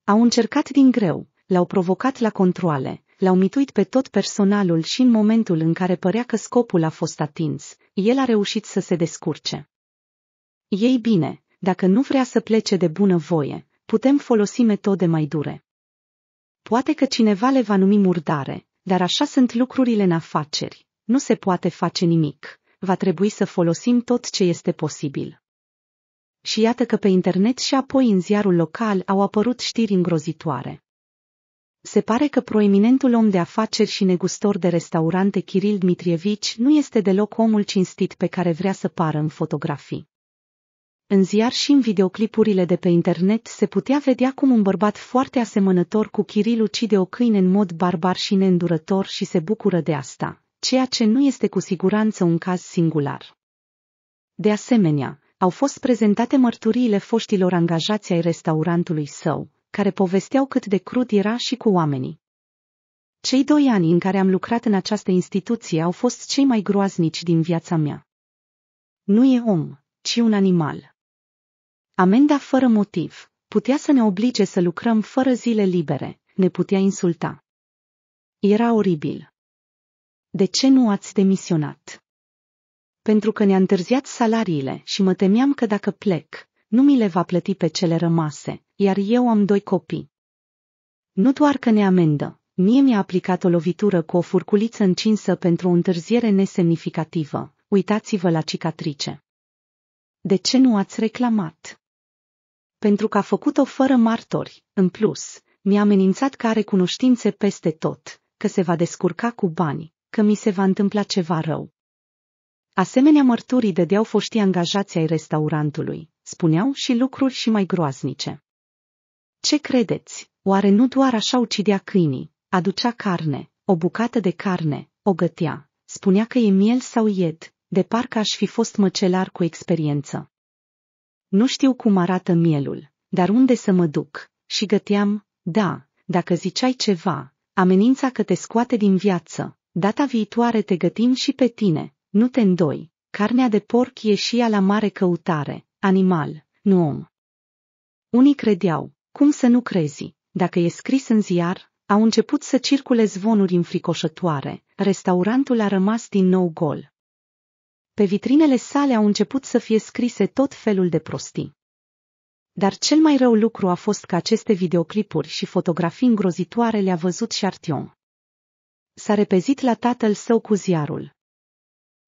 Au încercat din greu, l-au provocat la controle, l-au mituit pe tot personalul și în momentul în care părea că scopul a fost atins, el a reușit să se descurce. Ei bine, dacă nu vrea să plece de bună voie, putem folosi metode mai dure. Poate că cineva le va numi murdare, dar așa sunt lucrurile în afaceri. Nu se poate face nimic. Va trebui să folosim tot ce este posibil. Și iată că pe internet și apoi în ziarul local au apărut știri îngrozitoare. Se pare că proeminentul om de afaceri și negustor de restaurante Kiril Dmitrievici nu este deloc omul cinstit pe care vrea să pară în fotografii. În ziar și în videoclipurile de pe internet se putea vedea cum un bărbat foarte asemănător cu Kiril ucide o câine în mod barbar și neîndurător și se bucură de asta, ceea ce nu este cu siguranță un caz singular. De asemenea, au fost prezentate mărturiile foștilor angajați ai restaurantului său, care povesteau cât de crud era și cu oamenii. Cei doi ani în care am lucrat în această instituție au fost cei mai groaznici din viața mea. Nu e om, ci un animal. Amenda fără motiv putea să ne oblige să lucrăm fără zile libere, ne putea insulta. Era oribil. De ce nu ați demisionat? pentru că ne-a întârziat salariile și mă temeam că dacă plec, nu mi le va plăti pe cele rămase, iar eu am doi copii. Nu doar că ne amendă, mie mi-a aplicat o lovitură cu o furculiță încinsă pentru o întârziere nesemnificativă. Uitați-vă la cicatrice. De ce nu ați reclamat? Pentru că a făcut-o fără martori, în plus, mi-a amenințat că are cunoștințe peste tot, că se va descurca cu bani, că mi se va întâmpla ceva rău, Asemenea mărturii dădeau foștii angajații ai restaurantului, spuneau și lucruri și mai groaznice. Ce credeți? Oare nu doar așa ucidea câinii? Aducea carne, o bucată de carne, o gătea, spunea că e miel sau ied, de parcă aș fi fost măcelar cu experiență. Nu știu cum arată mielul, dar unde să mă duc? Și găteam, da, dacă ziceai ceva, amenința că te scoate din viață, data viitoare te gătim și pe tine, nu te îndoi, carnea de porc ieșia la mare căutare, animal, nu om. Unii credeau, cum să nu crezi, dacă e scris în ziar, au început să circule zvonuri înfricoșătoare, restaurantul a rămas din nou gol. Pe vitrinele sale au început să fie scrise tot felul de prostii. Dar cel mai rău lucru a fost că aceste videoclipuri și fotografii îngrozitoare le-a văzut și Artion. S-a repezit la tatăl său cu ziarul.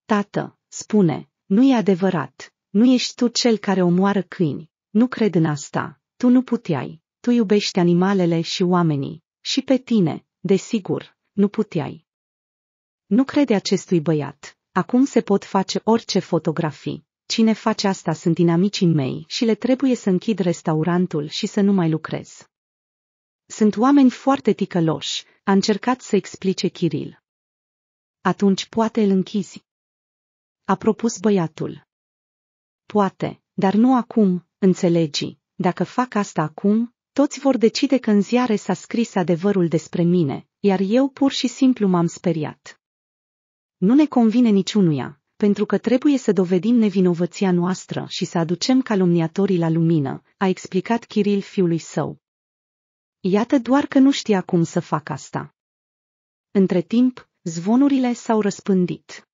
Tată, spune, nu e adevărat, nu ești tu cel care omoară câini, nu cred în asta, tu nu puteai, tu iubești animalele și oamenii, și pe tine, desigur, nu puteai. Nu crede acestui băiat, acum se pot face orice fotografii, cine face asta sunt inamicii mei și le trebuie să închid restaurantul și să nu mai lucrez. Sunt oameni foarte ticăloși, a încercat să explice Kiril. Atunci poate îl închizi a propus băiatul. Poate, dar nu acum, înțelegi, dacă fac asta acum, toți vor decide că în ziare s-a scris adevărul despre mine, iar eu pur și simplu m-am speriat. Nu ne convine niciunuia, pentru că trebuie să dovedim nevinovăția noastră și să aducem calumniatorii la lumină, a explicat Kiril fiului său. Iată doar că nu știa cum să fac asta. Între timp, zvonurile s-au răspândit.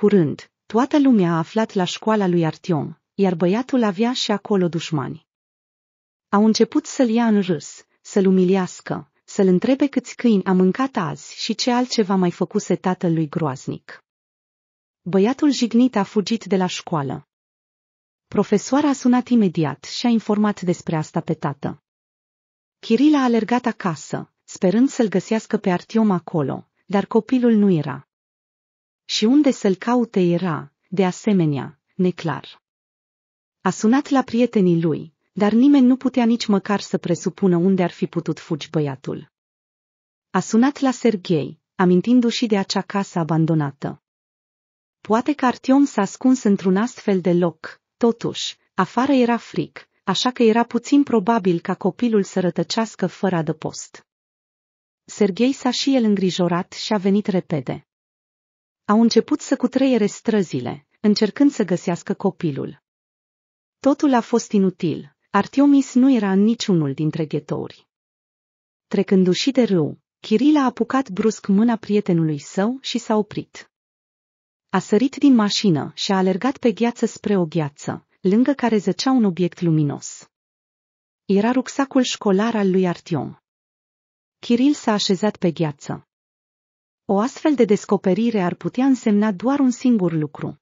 Curând, toată lumea a aflat la școala lui Artiom, iar băiatul avea și acolo dușmani. Au început să-l ia în râs, să-l umiliască, să-l întrebe câți câini a mâncat azi și ce altceva mai făcuse tatălui groaznic. Băiatul jignit a fugit de la școală. Profesoara a sunat imediat și a informat despre asta pe tată. Kiril a alergat acasă, sperând să-l găsească pe Artiom acolo, dar copilul nu era și unde să-l caute era, de asemenea, neclar. A sunat la prietenii lui, dar nimeni nu putea nici măcar să presupună unde ar fi putut fugi băiatul. A sunat la Serghei, amintindu-și de acea casă abandonată. Poate că Artiom s-a ascuns într-un astfel de loc, totuși, afară era fric, așa că era puțin probabil ca copilul să rătăcească fără adăpost. Serghei s-a și el îngrijorat și a venit repede. Au început să cutreiere străzile, încercând să găsească copilul. Totul a fost inutil. Artiomis nu era în niciunul dintre ghetouri. Trecându-și de râu, Kiril a apucat brusc mâna prietenului său și s-a oprit. A sărit din mașină și a alergat pe gheață spre o gheață, lângă care zăcea un obiect luminos. Era rucsacul școlar al lui Artiom. Kiril s-a așezat pe gheață. O astfel de descoperire ar putea însemna doar un singur lucru.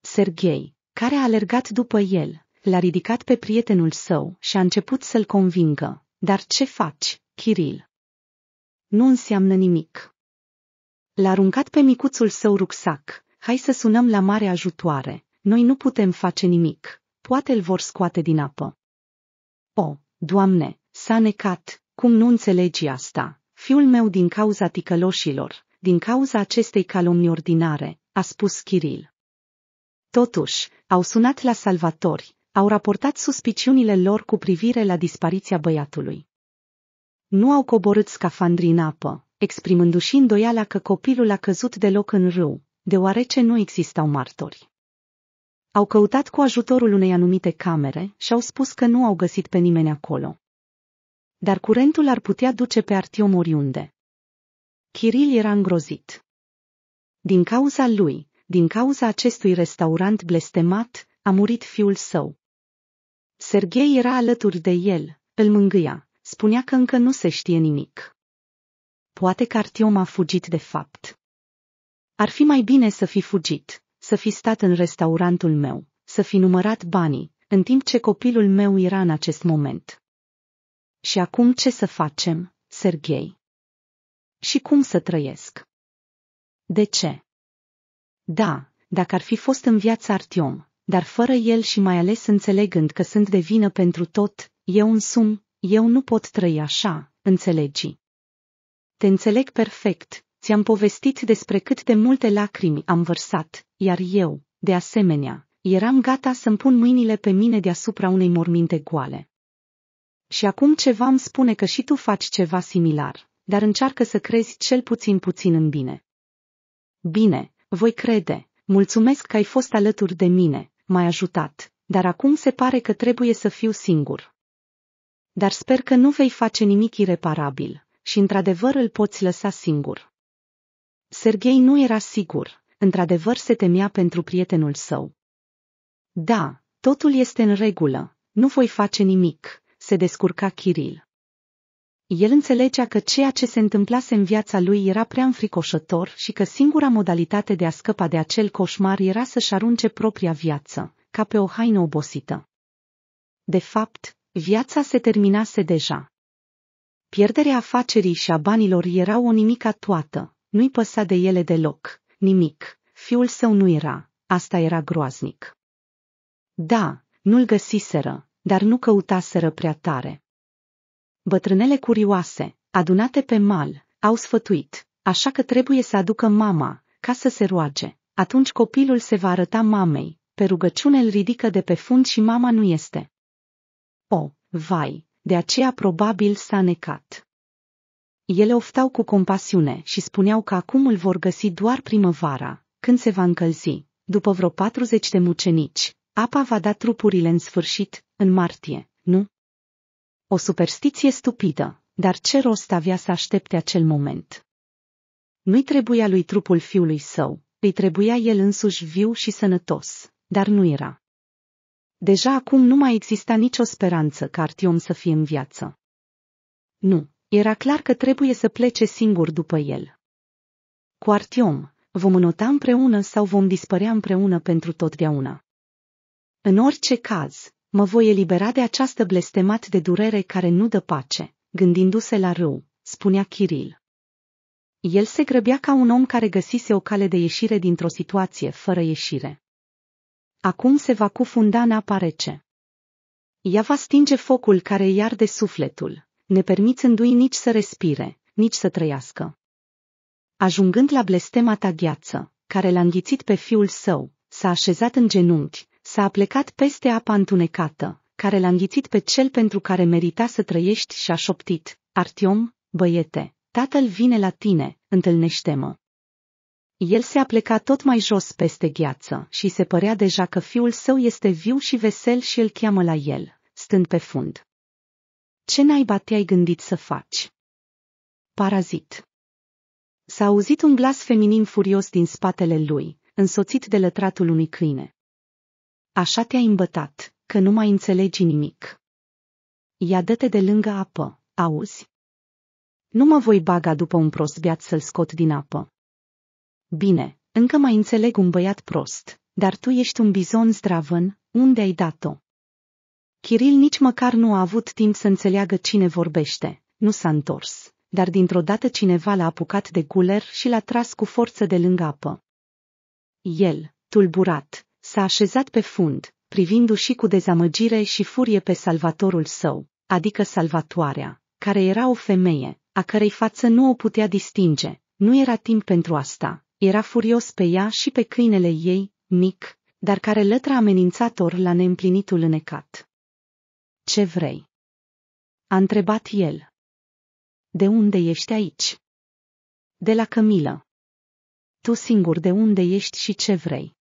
Serghei, care a alergat după el, l-a ridicat pe prietenul său și a început să-l convingă. Dar ce faci, Kiril? Nu înseamnă nimic. L-a aruncat pe micuțul său rucsac. Hai să sunăm la mare ajutoare. Noi nu putem face nimic. Poate îl vor scoate din apă. O, Doamne, s-a necat. Cum nu înțelegi asta? Fiul meu din cauza ticăloșilor, din cauza acestei calomnii ordinare, a spus Chiril. Totuși, au sunat la salvatori, au raportat suspiciunile lor cu privire la dispariția băiatului. Nu au coborât scafandrii în apă, exprimându-și îndoiala că copilul a căzut deloc în râu, deoarece nu existau martori. Au căutat cu ajutorul unei anumite camere și au spus că nu au găsit pe nimeni acolo. Dar curentul ar putea duce pe Artiom oriunde. Kiril era îngrozit. Din cauza lui, din cauza acestui restaurant blestemat, a murit fiul său. Serghei era alături de el, îl mângâia, spunea că încă nu se știe nimic. Poate că Artiom a fugit de fapt. Ar fi mai bine să fi fugit, să fi stat în restaurantul meu, să fi numărat banii, în timp ce copilul meu era în acest moment. Și acum ce să facem, Serghei? Și cum să trăiesc? De ce? Da, dacă ar fi fost în viața Artiom, dar fără el și mai ales înțelegând că sunt de vină pentru tot, eu sum, eu nu pot trăi așa, înțelegi. Te înțeleg perfect, ți-am povestit despre cât de multe lacrimi am vărsat, iar eu, de asemenea, eram gata să-mi pun mâinile pe mine deasupra unei morminte goale. Și acum ceva îmi spune că și tu faci ceva similar, dar încearcă să crezi cel puțin puțin în bine. Bine, voi crede, mulțumesc că ai fost alături de mine, m-ai ajutat, dar acum se pare că trebuie să fiu singur. Dar sper că nu vei face nimic ireparabil și într-adevăr îl poți lăsa singur. Serghei nu era sigur, într-adevăr se temea pentru prietenul său. Da, totul este în regulă, nu voi face nimic, se descurca Kiril. El înțelegea că ceea ce se întâmplase în viața lui era prea înfricoșător și că singura modalitate de a scăpa de acel coșmar era să-și arunce propria viață, ca pe o haină obosită. De fapt, viața se terminase deja. Pierderea afacerii și a banilor era o nimica toată, nu-i păsa de ele deloc, nimic, fiul său nu era, asta era groaznic. Da, nu-l găsiseră, dar nu căutaseră prea tare. Bătrânele curioase, adunate pe mal, au sfătuit, așa că trebuie să aducă mama, ca să se roage. Atunci copilul se va arăta mamei, pe rugăciune îl ridică de pe fund și mama nu este. O, vai, de aceea probabil s-a necat. Ele oftau cu compasiune și spuneau că acum îl vor găsi doar primăvara, când se va încălzi. După vreo 40 de mucenici, apa va da trupurile în sfârșit, în martie, nu? O superstiție stupidă, dar ce rost avea să aștepte acel moment? Nu-i trebuia lui trupul fiului său, îi trebuia el însuși viu și sănătos, dar nu era. Deja acum nu mai exista nicio speranță ca Artiom să fie în viață. Nu, era clar că trebuie să plece singur după el. Cu Artiom, vom înota împreună sau vom dispărea împreună pentru totdeauna. În orice caz, Mă voi elibera de această blestemat de durere care nu dă pace, gândindu-se la râu, spunea Kiril. El se grăbea ca un om care găsise o cale de ieșire dintr-o situație fără ieșire. Acum se va cufunda în apa rece. Ea va stinge focul care îi arde sufletul, nepermițându-i nici să respire, nici să trăiască. Ajungând la blestema ta gheață, care l-a înghițit pe fiul său, s-a așezat în genunchi, S-a plecat peste apa întunecată, care l-a înghițit pe cel pentru care merita să trăiești și a șoptit, Artiom, băiete, tatăl vine la tine, întâlnește-mă. El se apleca tot mai jos peste gheață și se părea deja că fiul său este viu și vesel și îl cheamă la el, stând pe fund. Ce naiba te-ai gândit să faci? Parazit. S-a auzit un glas feminin furios din spatele lui, însoțit de lătratul unui câine. Așa te a îmbătat, că nu mai înțelegi nimic. Ia dă-te de lângă apă, auzi? Nu mă voi baga după un prost beat să-l scot din apă. Bine, încă mai înțeleg un băiat prost, dar tu ești un bizon zdravân, unde ai dat-o? Chiril nici măcar nu a avut timp să înțeleagă cine vorbește, nu s-a întors, dar dintr-o dată cineva l-a apucat de guler și l-a tras cu forță de lângă apă. El, tulburat, s-a așezat pe fund, privindu-și cu dezamăgire și furie pe salvatorul său, adică salvatoarea, care era o femeie, a cărei față nu o putea distinge, nu era timp pentru asta, era furios pe ea și pe câinele ei, mic, dar care lătra amenințator la neîmplinitul înecat. Ce vrei? A întrebat el. De unde ești aici? De la Cămilă. Tu singur de unde ești și ce vrei?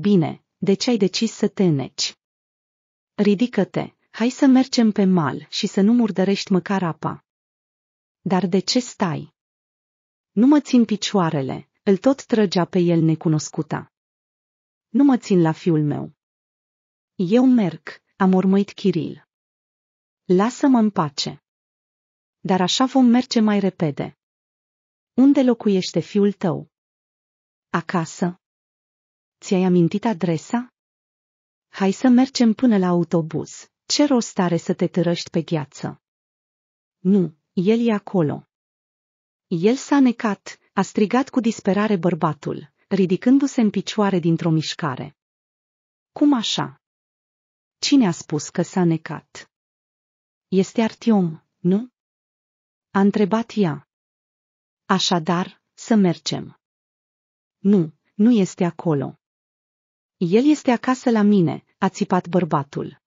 Bine, de ce ai decis să te neci. Ridică-te, hai să mergem pe mal și să nu murdărești măcar apa. Dar de ce stai? Nu mă țin picioarele, îl tot trăgea pe el necunoscuta. Nu mă țin la fiul meu. Eu merg, am urmăit Chiril. Lasă-mă în pace. Dar așa vom merge mai repede. Unde locuiește fiul tău? Acasă? Ți-ai amintit adresa? Hai să mergem până la autobuz. Ce rost are să te târăști pe gheață? Nu, el e acolo. El s-a necat, a strigat cu disperare bărbatul, ridicându-se în picioare dintr-o mișcare. Cum așa? Cine a spus că s-a necat? Este Artiom, nu? A întrebat ea. Așadar, să mergem. Nu, nu este acolo. El este acasă la mine, a țipat bărbatul.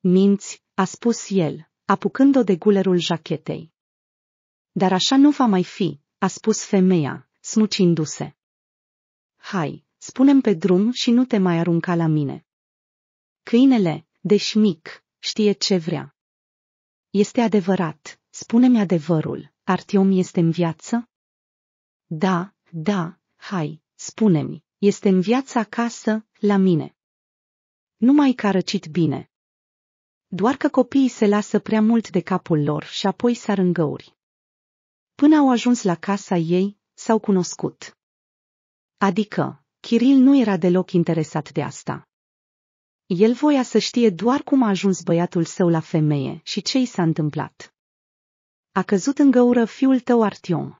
Minți, a spus el, apucând-o de gulerul jachetei. Dar așa nu va mai fi, a spus femeia, smucindu-se. Hai, spunem pe drum și nu te mai arunca la mine. Câinele, deși mic, știe ce vrea. Este adevărat, spune-mi adevărul, Artiom este în viață? Da, da, hai, spune-mi, este în viața acasă, la mine. mai că răcit bine. Doar că copiii se lasă prea mult de capul lor și apoi sar în găuri. Până au ajuns la casa ei, s-au cunoscut. Adică, Kiril nu era deloc interesat de asta. El voia să știe doar cum a ajuns băiatul său la femeie și ce i s-a întâmplat. A căzut în găură fiul tău Artiom.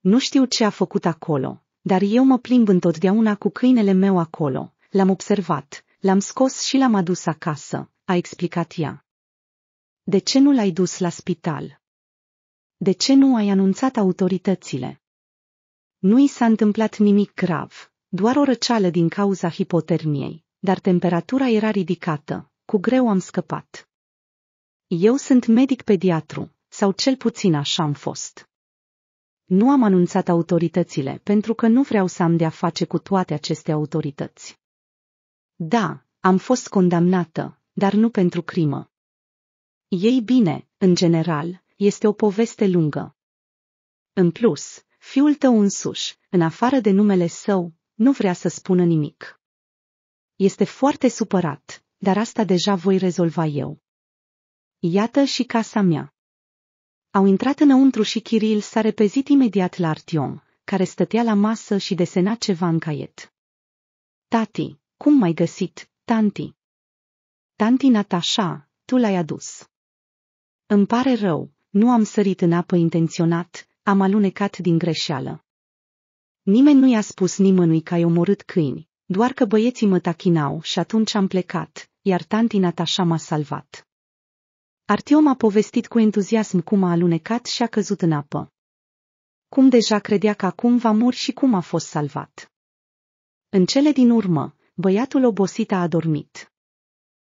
Nu știu ce a făcut acolo, dar eu mă plimb întotdeauna cu câinele meu acolo, l-am observat, l-am scos și l-am adus acasă, a explicat ea. De ce nu l-ai dus la spital? De ce nu ai anunțat autoritățile? Nu i s-a întâmplat nimic grav, doar o răceală din cauza hipotermiei, dar temperatura era ridicată, cu greu am scăpat. Eu sunt medic pediatru, sau cel puțin așa am fost. Nu am anunțat autoritățile pentru că nu vreau să am de-a face cu toate aceste autorități. Da, am fost condamnată, dar nu pentru crimă. Ei bine, în general, este o poveste lungă. În plus, fiul tău însuși, în afară de numele său, nu vrea să spună nimic. Este foarte supărat, dar asta deja voi rezolva eu. Iată și casa mea. Au intrat înăuntru și Kiril s-a repezit imediat la Artiom, care stătea la masă și desena ceva în caiet. Tati, cum m-ai găsit, tanti? Tanti Natasha, tu l-ai adus. Îmi pare rău, nu am sărit în apă intenționat, am alunecat din greșeală. Nimeni nu i-a spus nimănui că ai omorât câini, doar că băieții mă tachinau și atunci am plecat, iar tanti Natasha m-a salvat. Artiom a povestit cu entuziasm cum a alunecat și a căzut în apă. Cum deja credea că acum va muri și cum a fost salvat. În cele din urmă, băiatul obosit a adormit.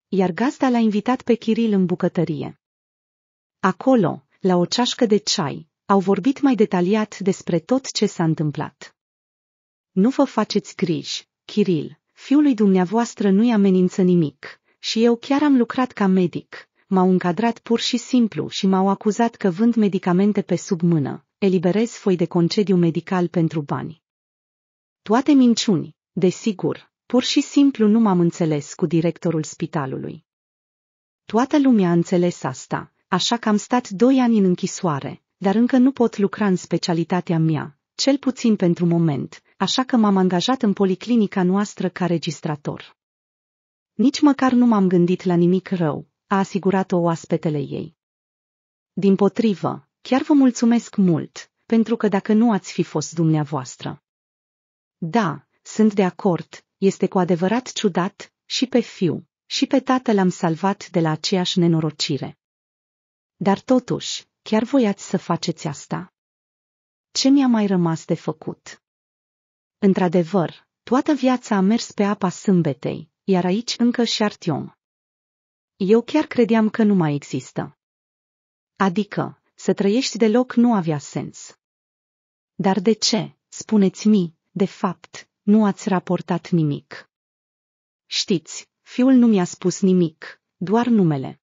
Iar gazda l-a invitat pe Chiril în bucătărie. Acolo, la o ceașcă de ceai, au vorbit mai detaliat despre tot ce s-a întâmplat. Nu vă faceți griji, Chiril, fiul lui dumneavoastră nu-i amenință nimic, și eu chiar am lucrat ca medic, m-au încadrat pur și simplu și m-au acuzat că vând medicamente pe sub mână, eliberez foi de concediu medical pentru bani. Toate minciuni, desigur, pur și simplu nu m-am înțeles cu directorul spitalului. Toată lumea a înțeles asta, așa că am stat doi ani în închisoare, dar încă nu pot lucra în specialitatea mea, cel puțin pentru moment, așa că m-am angajat în policlinica noastră ca registrator. Nici măcar nu m-am gândit la nimic rău, a asigurat-o oaspetele ei. Din potrivă, chiar vă mulțumesc mult, pentru că dacă nu ați fi fost dumneavoastră. Da, sunt de acord, este cu adevărat ciudat, și pe fiu, și pe tată l-am salvat de la aceeași nenorocire. Dar totuși, chiar voi ați să faceți asta? Ce mi-a mai rămas de făcut? Într-adevăr, toată viața a mers pe apa sâmbetei, iar aici încă și Artyom, eu chiar credeam că nu mai există. Adică, să trăiești deloc nu avea sens. Dar de ce, spuneți-mi, de fapt, nu ați raportat nimic? Știți, fiul nu mi-a spus nimic, doar numele.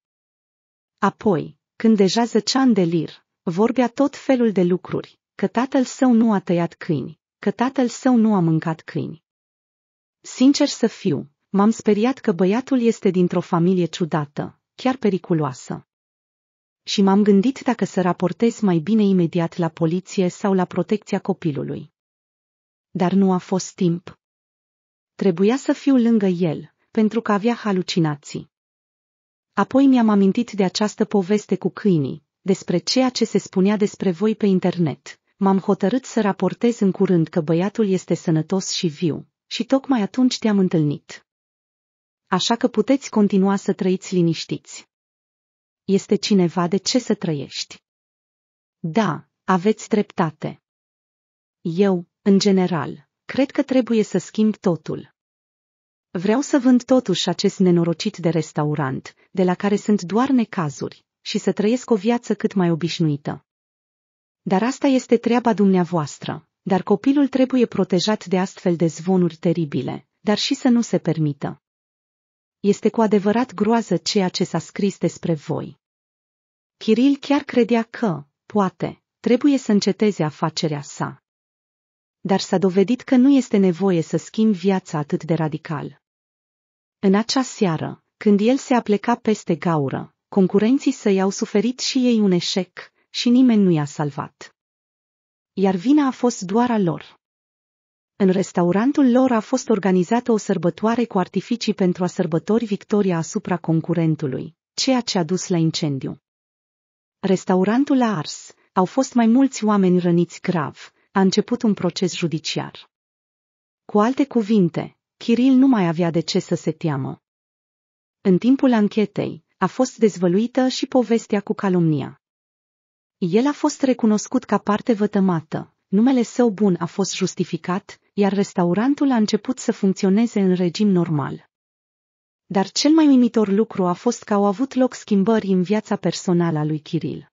Apoi, când deja zăcea în delir, vorbea tot felul de lucruri, că tatăl său nu a tăiat câini, că tatăl său nu a mâncat câini. Sincer să fiu, M-am speriat că băiatul este dintr-o familie ciudată, chiar periculoasă. Și m-am gândit dacă să raportez mai bine imediat la poliție sau la protecția copilului. Dar nu a fost timp. Trebuia să fiu lângă el, pentru că avea halucinații. Apoi mi-am amintit de această poveste cu câinii, despre ceea ce se spunea despre voi pe internet. M-am hotărât să raportez în curând că băiatul este sănătos și viu, și tocmai atunci te-am întâlnit așa că puteți continua să trăiți liniștiți. Este cineva de ce să trăiești. Da, aveți dreptate. Eu, în general, cred că trebuie să schimb totul. Vreau să vând totuși acest nenorocit de restaurant, de la care sunt doar necazuri, și să trăiesc o viață cât mai obișnuită. Dar asta este treaba dumneavoastră, dar copilul trebuie protejat de astfel de zvonuri teribile, dar și să nu se permită. Este cu adevărat groază ceea ce s-a scris despre voi. Kiril chiar credea că, poate, trebuie să înceteze afacerea sa. Dar s-a dovedit că nu este nevoie să schimbi viața atât de radical. În acea seară, când el se apleca peste gaură, concurenții săi au suferit și ei un eșec și nimeni nu i-a salvat. Iar vina a fost doar a lor. În restaurantul lor a fost organizată o sărbătoare cu artificii pentru a sărbători victoria asupra concurentului, ceea ce a dus la incendiu. Restaurantul a ars, au fost mai mulți oameni răniți grav, a început un proces judiciar. Cu alte cuvinte, Kiril nu mai avea de ce să se teamă. În timpul anchetei, a fost dezvăluită și povestea cu calumnia. El a fost recunoscut ca parte vătămată, numele său bun a fost justificat, iar restaurantul a început să funcționeze în regim normal. Dar cel mai uimitor lucru a fost că au avut loc schimbări în viața personală a lui Kiril.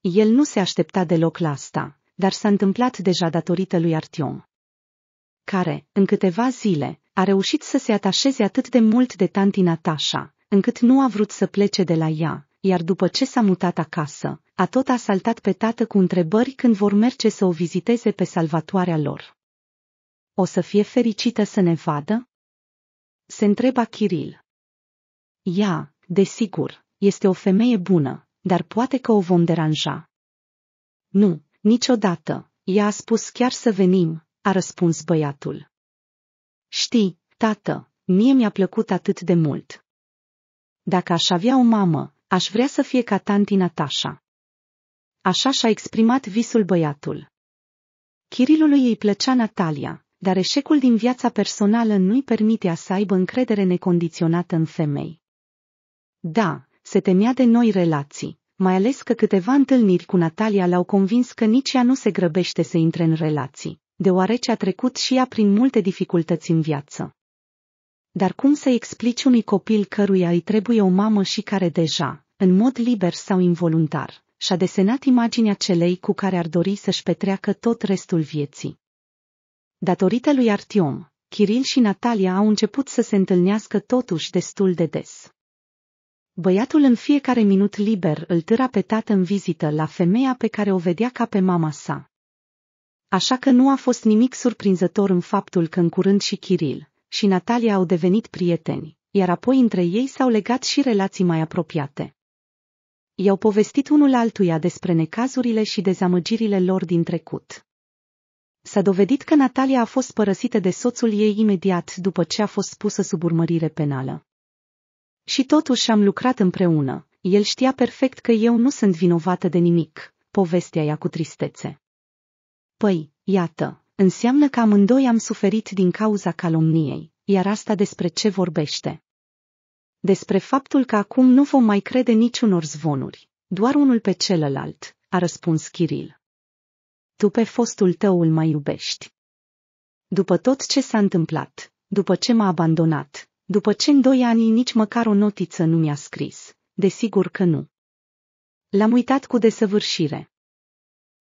El nu se aștepta deloc la asta, dar s-a întâmplat deja datorită lui Artiom, care, în câteva zile, a reușit să se atașeze atât de mult de tanti Natasha, încât nu a vrut să plece de la ea, iar după ce s-a mutat acasă, a tot asaltat pe tată cu întrebări când vor merge să o viziteze pe salvatoarea lor. O să fie fericită să ne vadă? Se întreba Kiril. Ea, desigur, este o femeie bună, dar poate că o vom deranja. Nu, niciodată, ea a spus chiar să venim, a răspuns băiatul. Știi, tată, mie mi-a plăcut atât de mult. Dacă aș avea o mamă, Aș vrea să fie ca tanti Natasha. Așa și-a exprimat visul băiatul. Chirilului îi plăcea Natalia, dar eșecul din viața personală nu-i permitea să aibă încredere necondiționată în femei. Da, se temea de noi relații, mai ales că câteva întâlniri cu Natalia l-au convins că nici ea nu se grăbește să intre în relații, deoarece a trecut și ea prin multe dificultăți în viață. Dar cum să explici unui copil căruia îi trebuie o mamă și care deja, în mod liber sau involuntar, și-a desenat imaginea celei cu care ar dori să-și petreacă tot restul vieții. Datorită lui Artiom, Kiril și Natalia au început să se întâlnească totuși destul de des. Băiatul în fiecare minut liber îl târa pe tată în vizită la femeia pe care o vedea ca pe mama sa. Așa că nu a fost nimic surprinzător în faptul că în curând și Kiril și Natalia au devenit prieteni, iar apoi între ei s-au legat și relații mai apropiate i-au povestit unul altuia despre necazurile și dezamăgirile lor din trecut. S-a dovedit că Natalia a fost părăsită de soțul ei imediat după ce a fost pusă sub urmărire penală. Și totuși am lucrat împreună, el știa perfect că eu nu sunt vinovată de nimic, povestea ea cu tristețe. Păi, iată, înseamnă că amândoi am suferit din cauza calomniei, iar asta despre ce vorbește? despre faptul că acum nu vom mai crede niciunor zvonuri, doar unul pe celălalt, a răspuns Chiril. Tu pe fostul tău îl mai iubești. După tot ce s-a întâmplat, după ce m-a abandonat, după ce în doi ani nici măcar o notiță nu mi-a scris, desigur că nu. L-am uitat cu desăvârșire.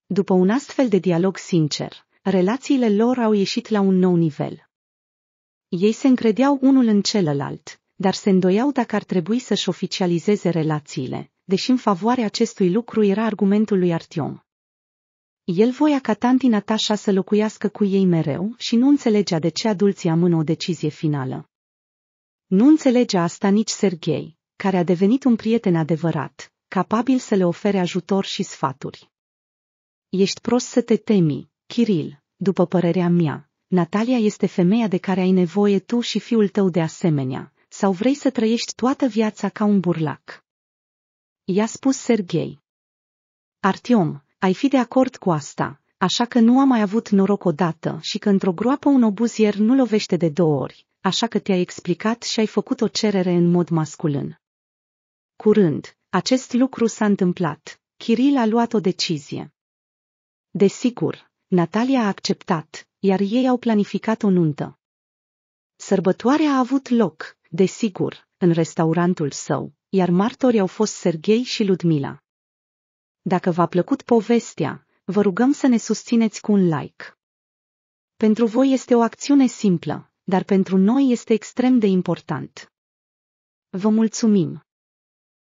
După un astfel de dialog sincer, relațiile lor au ieșit la un nou nivel. Ei se încredeau unul în celălalt, dar se îndoiau dacă ar trebui să-și oficializeze relațiile, deși în favoarea acestui lucru era argumentul lui Artiom. El voia ca tanti Natasha să locuiască cu ei mereu și nu înțelegea de ce adulții amână o decizie finală. Nu înțelegea asta nici Serghei, care a devenit un prieten adevărat, capabil să le ofere ajutor și sfaturi. Ești prost să te temi, Kiril, după părerea mea. Natalia este femeia de care ai nevoie tu și fiul tău de asemenea, sau vrei să trăiești toată viața ca un burlac? I-a spus Serghei. Artiom, ai fi de acord cu asta, așa că nu am mai avut noroc odată și că într-o groapă un obuzier nu lovește de două ori, așa că te-ai explicat și ai făcut o cerere în mod masculin. Curând, acest lucru s-a întâmplat. Kiril a luat o decizie. Desigur, Natalia a acceptat, iar ei au planificat o nuntă. Sărbătoarea a avut loc, desigur, în restaurantul său, iar martorii au fost Serghei și Ludmila. Dacă v-a plăcut povestea, vă rugăm să ne susțineți cu un like. Pentru voi este o acțiune simplă, dar pentru noi este extrem de important. Vă mulțumim!